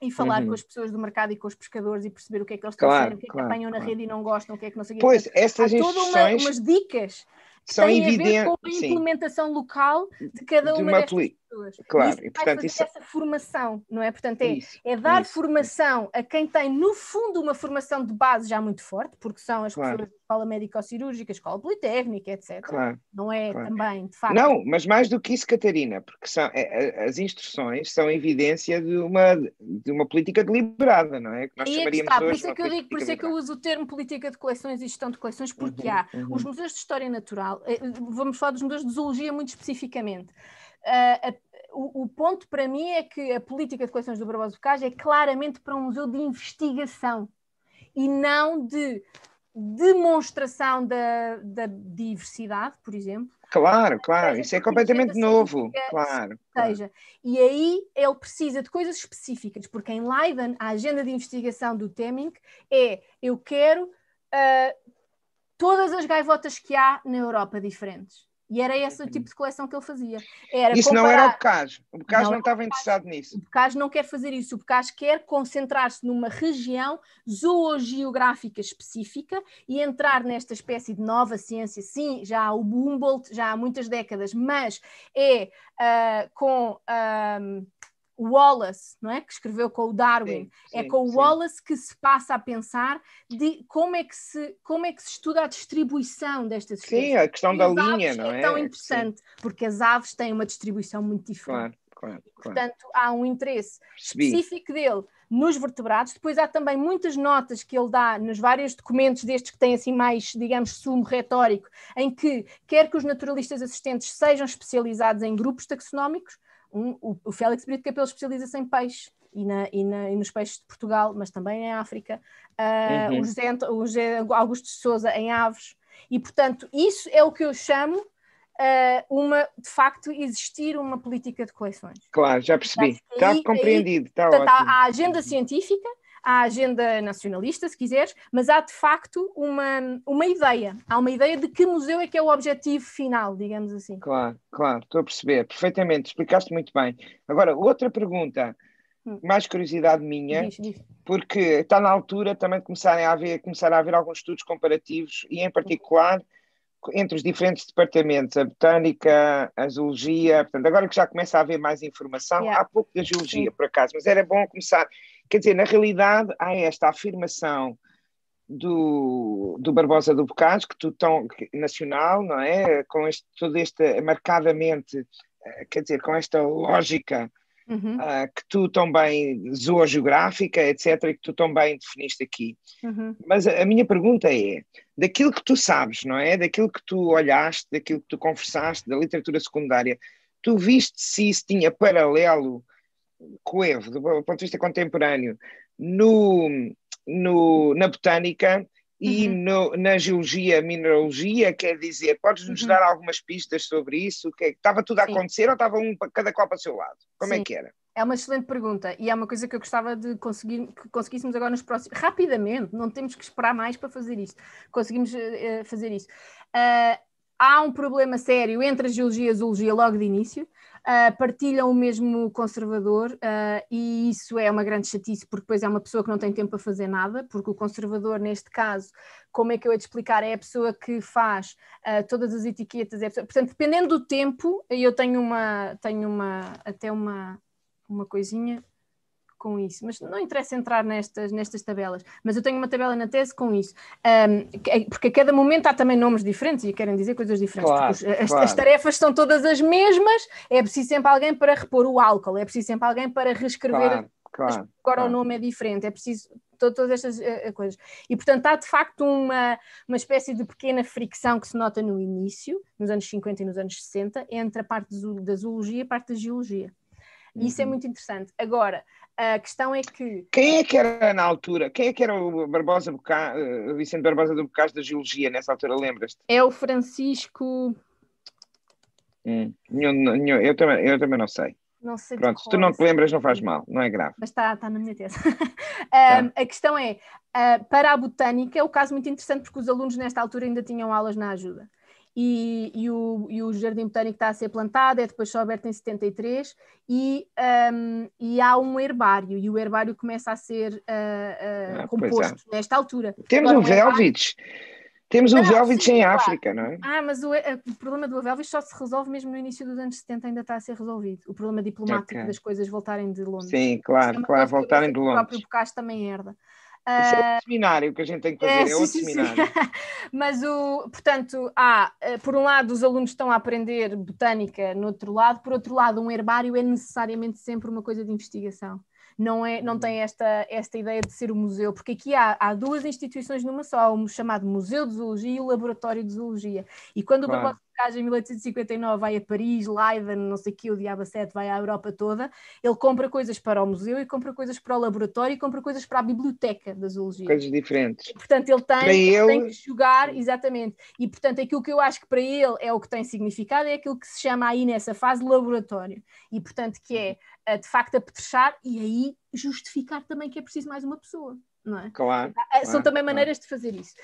e falar uhum. com as pessoas do mercado e com os pescadores e perceber o que é que eles estão a fazer, o que é que apanham na rede e não gostam, o que é que não sei o Pois, essas Há instruções... Toda uma, umas dicas que são têm evidente... a ver com a implementação sim, local de cada de uma, uma dessas pessoas. Claro, e, e portanto isso... essa formação, não é? Portanto, é, isso, é dar isso, formação a quem tem, no fundo, uma formação de base já muito forte, porque são as claro. pessoas de escola médico-cirúrgica, escola politécnica, etc. Claro, não é claro. também, de facto. Não, mas mais do que isso, Catarina, porque são, é, é, as instruções são evidência de uma, de uma política deliberada, não é? Que nós e é que está, por é isso é que eu digo, por isso é que eu uso o termo política de coleções e gestão de coleções, porque uhum, há uhum. os museus de história natural, eh, vamos falar dos museus de zoologia muito especificamente a, o, o, ponto para mim é que a política de coleções do Barbosa Bocage é claramente para um museu de investigação e não de demonstração da, da diversidade, por exemplo. Claro, claro, seja, isso é completamente novo. Claro. Seja, claro. e aí ele precisa de coisas específicas, porque em Leiden a agenda de investigação do Teming é: eu quero uh, todas as gaivotas que há na Europa diferentes e era esse o tipo de coleção que ele fazia. Era isso comparar... não era o Bocage. O Bocage não, estava interessado nisso. O Bocage não quer fazer isso. O Bocage quer concentrar-se numa região zoogeográfica específica e entrar nesta espécie de nova ciência. Sim, já há o Humboldt, já há muitas décadas, mas é uh, com. Uh, Wallace, não é? Que escreveu com o Darwin. Sim, é sim, é com o Wallace que se passa a pensar de como é que se, como é que se estuda a distribuição destas espécies. Sim, a questão e da linha, não é? É tão interessante, sim. porque as aves têm uma distribuição muito diferente. Claro, claro, portanto, há um interesse Percebi. específico dele nos vertebrados. Depois há também muitas notas que ele dá nos vários documentos destes que têm assim mais, digamos, sumo retórico, em que quer que os naturalistas assistentes sejam especializados em grupos taxonómicos, um, o, o Félix Brito Capelo é especializa-se em peixe e, na, e, na, e, nos peixes de Portugal, mas também em África. Uh, uhum. o, José, o José Augusto de Souza em aves. E, portanto, isso é o que eu chamo uh, uma, de facto, existir uma política de coleções. Claro, já percebi. Está compreendido. Aí, tá portanto, ótimo. Há a agenda científica à agenda nacionalista, se quiseres, mas há de facto uma, uma ideia. Há uma ideia de que museu é que é o objetivo final, digamos assim. Claro, claro, estou a perceber perfeitamente, explicaste muito bem. Agora, outra pergunta, hum. mais curiosidade minha, diz, diz. porque está na altura também de começarem a haver, começar a haver alguns estudos comparativos e, em particular, entre os diferentes departamentos, a botânica, a zoologia, portanto, agora que já começa a haver mais informação, yeah. há pouco da geologia, Sim. por acaso, mas era bom começar. Quer dizer, na realidade, há esta afirmação do, do Barbosa do Bocage, que tu tão nacional, não é? Com este, todo este marcadamente, eh, quer dizer, com esta lógica uhum. uh, que tu também zoa geográfica, etc., que tu também definiste aqui. Uhum. Mas a, a, minha pergunta é: daquilo que tu sabes, não é? Daquilo que tu olhaste, daquilo que tu conversaste, da literatura secundária, tu viste se isso tinha paralelo coevo, do ponto de vista contemporâneo, no, no na botânica e uhum. no, na geologia, mineralogia, quer dizer, podes-nos uhum. dar algumas pistas sobre isso? É que, estava tudo a Sim. acontecer ou estava um, cada qual para o seu lado? Como é Sim. é que era? É uma excelente pergunta e é uma coisa que eu gostava de conseguir que conseguíssemos agora nos próximos rapidamente, não temos que esperar mais para fazer isto. Conseguimos uh, fazer isso. Uh, há um problema sério entre a geologia e a zoologia logo de início, uh, partilham o mesmo conservador uh, e isso é uma grande chatice porque depois é uma pessoa que não tem tempo para fazer nada, porque o conservador neste caso, como é que eu ia te explicar, é a pessoa que faz uh, todas as etiquetas, é pessoa... portanto dependendo do tempo, eu tenho uma, tenho uma, até uma, uma coisinha com isso, mas não interessa entrar nestas, nestas tabelas, mas eu tenho uma tabela na tese com isso, um, é, porque a cada momento há também nomes diferentes e querem dizer coisas diferentes, claro, claro. As, tarefas são todas as mesmas, é preciso sempre alguém para repor o álcool, é preciso sempre alguém para reescrever, claro, claro agora o nome é diferente, é preciso todas estas uh, coisas. E, portanto, há de facto uma, uma espécie de pequena fricção que se nota no início, nos anos 50 e nos anos 60, entre a parte da zoologia e a parte da geologia. E isso é uhum. muito interessante. Agora, a questão é que. Quem é que era na altura? Quem é que era o Barbosa Bocá, eh, Vicente Barbosa do Bocage da Geologia nessa altura, lembras-te? É o Francisco. Hum, eu, eu, também, eu também não sei. Não sei Pronto, se tu não te lembras, não faz mal, não é grave. Mas está tá na minha tese. um, tá. a questão é: uh, para a botânica, é um caso muito interessante, porque os alunos nesta altura ainda tinham aulas na ajuda e, e, o, e, o, jardim botânico está a ser plantado, é depois só aberto em 73, e, um, e há um herbário, e o herbário começa a ser uh, uh, ah, ah, ah composto é. nesta altura. Temos Agora, o Velvet. Temos o ah, Velvich em claro. África, não é? Ah, mas o, eh, o problema do Velvet só se resolve mesmo no início dos anos 70, ainda está a ser resolvido. O problema diplomático okay. das coisas voltarem de Londres. Sim, claro, é claro, voltarem de Londres. O próprio Bocage também herda. Isso é ah, um seminário que a gente tem que é, fazer, é, é outro sim, seminário. Sim. Mas, o, portanto, há, eh, por um lado, os alunos estão a aprender botânica, no outro lado, por outro lado, um herbário é necessariamente sempre uma coisa de investigação. Não, é, não tem uhum. esta, esta ideia de ser o um museu, porque aqui há, há duas instituições numa só, o chamado Museu de Zoologia e o Laboratório de Zoologia. E quando claro. o em 1859 vai a Paris, Leiden, não sei o que, o Diabo 7 vai à Europa toda. Ele compra coisas para o museu e compra coisas para o laboratório e compra coisas para a biblioteca da zoologia. Coisas diferentes. E, portanto, ele tem, ele... tem que jogar, exatamente. E, portanto, aquilo que eu acho que para ele é o que tem significado é aquilo que se chama aí nessa fase laboratório. E, portanto, que é uhum. eh, de facto apetrechar e aí justificar também que é preciso mais uma pessoa. Não é? Claro. Ah, ah, são claro, também maneiras claro. de fazer isso.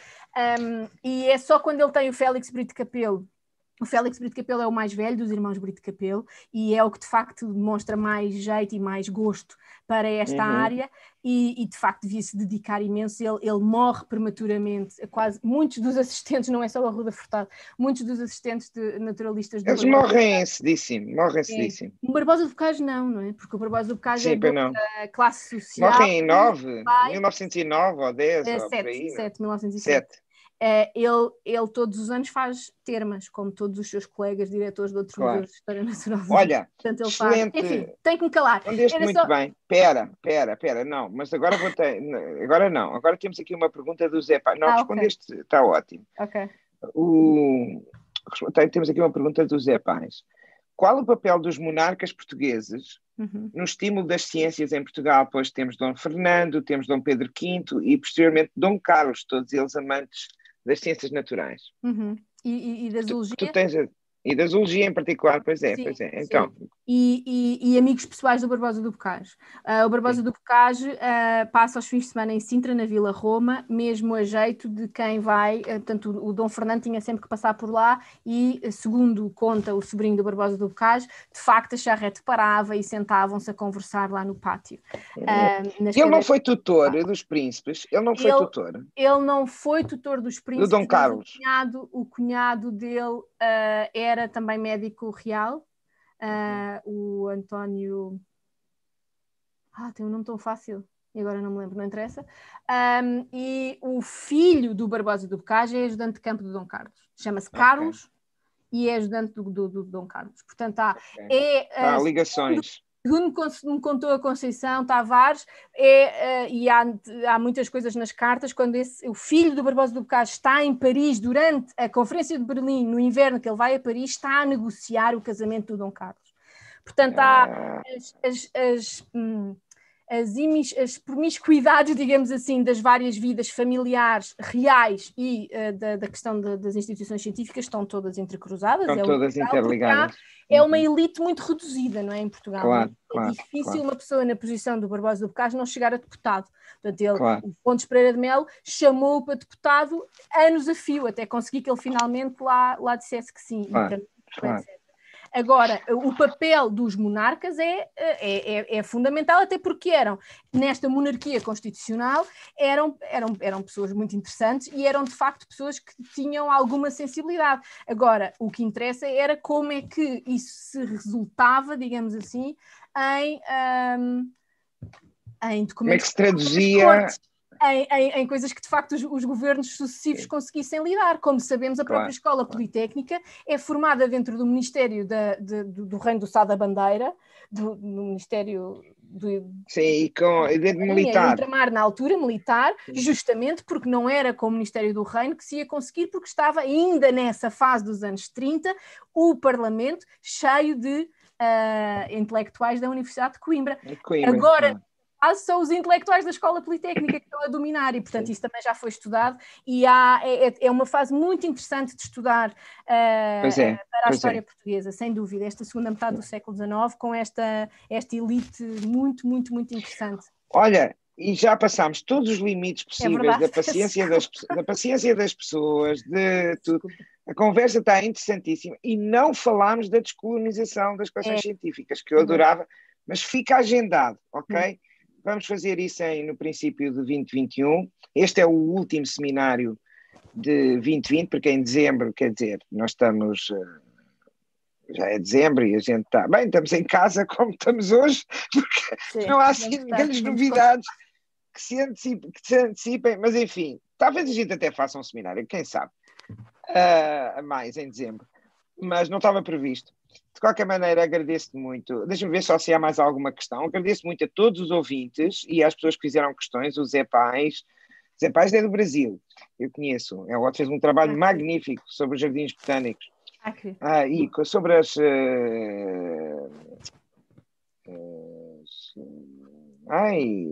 Um, e é só quando ele tem o Félix Brito Capelo o Félix Brito Capelo é o mais velho dos irmãos Brito Capelo e é o que de facto demonstra mais jeito e mais gosto para esta uhum. área e, e, de facto devia-se dedicar imenso. Ele, ele morre prematuramente, é quase muitos dos assistentes, não é só a Ruda Furtado, muitos dos assistentes de, naturalistas do Eles Barbosa, morrem cedíssimo, morrem cedíssimo. É. O Barbosa do Bocage não, não é? Porque o Barbosa do Bocage é da classe social. Morrem em 9, 1909 ou 10. É, ou por aí, 7, 1907. 7. Uh, ele, ele todos os anos faz termas, como todos os seus colegas diretores de outros claro. museus de História Nacional. Olha, Portanto, ele Faz... Enfim, tem que me calar. Respondeste muito só... bem. Pera, pera, pera, não, mas agora vou ter... Agora não, agora temos aqui uma pergunta do Zé Paiva. Não, ah, respondeste, okay. está ótimo. Ok. O... Temos aqui uma pergunta do Zé Pais. Qual o papel dos monarcas portugueses Uhum. no estímulo das ciências em Portugal, pois temos Dom Fernando, temos Dom Pedro V e posteriormente Dom Carlos, todos eles amantes das ciências naturais. Uhum. E, e, e, da zoologia? Tu, tu tens a, e da zoologia em particular, pois é, sim, pois é. Então. E, e, e, amigos pessoais do Barbosa do Bocage. Uh, o Barbosa sim. do Bocage uh, passa os fins de semana em Sintra, na Vila Roma, mesmo a jeito de quem vai. Ah, portanto, o, Dom Fernando tinha sempre que passar por lá e, segundo conta o sobrinho do Barbosa do Bocage, de facto a charrete parava e sentavam-se a conversar lá no pátio. Uh, ele não foi tutor dos príncipes? Ele não foi ele, tutor? Ele não foi tutor dos príncipes. Do Dom Carlos. O cunhado, o cunhado dele uh, era também médico real, uh, o António. Ah, tem um nome tão fácil, e agora não me lembro, não interessa. Um, e o filho do Barbosa e do Bocage é ajudante de campo do Dom Carlos. Chama-se okay. Carlos e é ajudante do, do, do, Dom Carlos. Portanto, há, okay. é, há ah, ligações. Segundo me contou a Conceição Tavares, é, uh, e há, há, muitas coisas nas cartas, quando esse, o filho do Barbosa do Bocage está em Paris durante a Conferência de Berlim, no inverno que ele vai a Paris, está a negociar o casamento do Dom Carlos. Portanto, há ah. as, as, as hum, as, imis, as promiscuidades, digamos assim, das várias vidas familiares reais e uh, da, da, questão de, das instituições científicas estão todas entrecruzadas. Estão é todas interligadas. É uma uhum. elite muito reduzida, não é? Em Portugal. Claro, é claro, difícil claro. uma pessoa na posição do Barbosa do Bocage não chegar a deputado. Portanto, ele, claro. o Pontes Pereira de Melo, chamou para deputado anos a fio, até conseguir que ele finalmente lá, lá dissesse que sim. Claro, então, claro. Agora, o papel dos monarcas é, eh, é, é, é fundamental, até porque eram, nesta monarquia constitucional, eram, eram, eram pessoas muito interessantes e eram de facto pessoas que tinham alguma sensibilidade. Agora, o que interessa era como é que isso se resultava, digamos assim, em. Um, ehm, em documentos. Como é que se traduzia em, em, em, coisas que de facto os, os governos sucessivos conseguissem lidar. Como sabemos, a claro, própria Escola claro. Politécnica é formada dentro do Ministério da, de, do, do Reino do Sá da Bandeira, do, do Ministério do, Sim, com, e militar. Ultramar, na altura militar, justamente porque não era com o Ministério do Reino que se ia conseguir, porque estava ainda nessa fase dos anos 30 o Parlamento cheio de uh, intelectuais da Universidade de Coimbra. De Coimbra Agora são os intelectuais da escola politécnica que estão a dominar e, portanto, isso também já foi estudado e há, é, é, é uma fase muito interessante de estudar uh, é, eh, para a história é. portuguesa, sem dúvida, esta segunda metade do século XIX com esta, esta elite muito, muito, muito interessante. Olha, e já passámos todos os limites é possíveis da, paciência das, da paciência das pessoas, de tudo. A conversa está interessantíssima e não falámos da descolonização das questões é. científicas, que eu uhum. adorava, mas fica agendado, ok? Uhum. Vamos fazer isso em, no princípio de 2021. Este é o último seminário de 2020, porque em dezembro, quer dizer, nós estamos. Eh, já é dezembro e a gente está. Bem, estamos em casa como estamos hoje, porque Sim, não há assim grandes novidades que se, antecipem, que se antecipem, mas enfim, talvez a gente até faça um seminário, quem sabe, uh, mais em dezembro, mas não estava previsto. De qualquer maneira, agradeço-te muito. Deixa-me ver só se há mais alguma questão. Agradeço muito a todos os ouvintes e às pessoas que fizeram questões, o Zé Paz. Zé Paz é do Brasil, eu conheço. É, ele fez um trabalho magnífico sobre os jardins botânicos. Ah, e sobre as. Uh, eh, as eh, ai,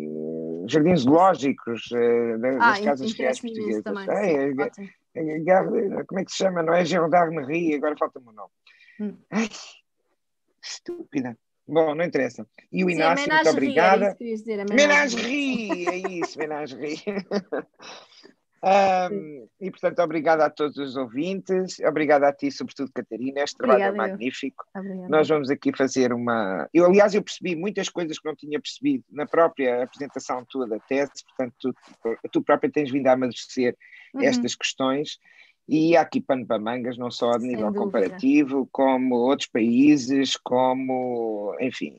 jardins lógicos uh, das ah, casas reais portuguesas. Também, ai, como é que se chama? Não é Geodar Marie, agora falta-me o nome. Hum. Ai, estúpida. Bom, não interessa. E o Sim, Inácio, muito obrigada. É menagerie, é isso, menagerie. um, e portanto, obrigada a todos os ouvintes, obrigada a ti, sobretudo, Catarina. Este trabalho é magnífico. Nós vamos aqui fazer uma. Eu, aliás, eu percebi muitas coisas que não tinha percebido na própria apresentação tua da tese, portanto, tu, tu própria tens vindo a amadurecer uhum. estas questões e há aqui pano para mangas, não só a nível comparativo, como outros países, como, enfim,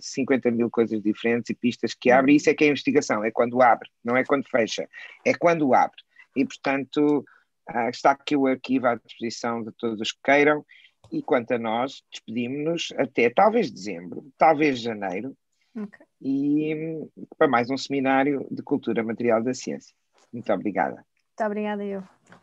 50 eh, mil coisas diferentes e pistas que abre. Isso uhum. é que é investigação, é quando abre, não é quando fecha, é quando abre. E, portanto, ah, está aqui o arquivo à disposição de todos os que queiram. E quanto a nós, despedimos-nos até talvez dezembro, talvez janeiro, okay. e para mais um seminário de Cultura Material da Ciência. Muito obrigada. Muito obrigada, eu.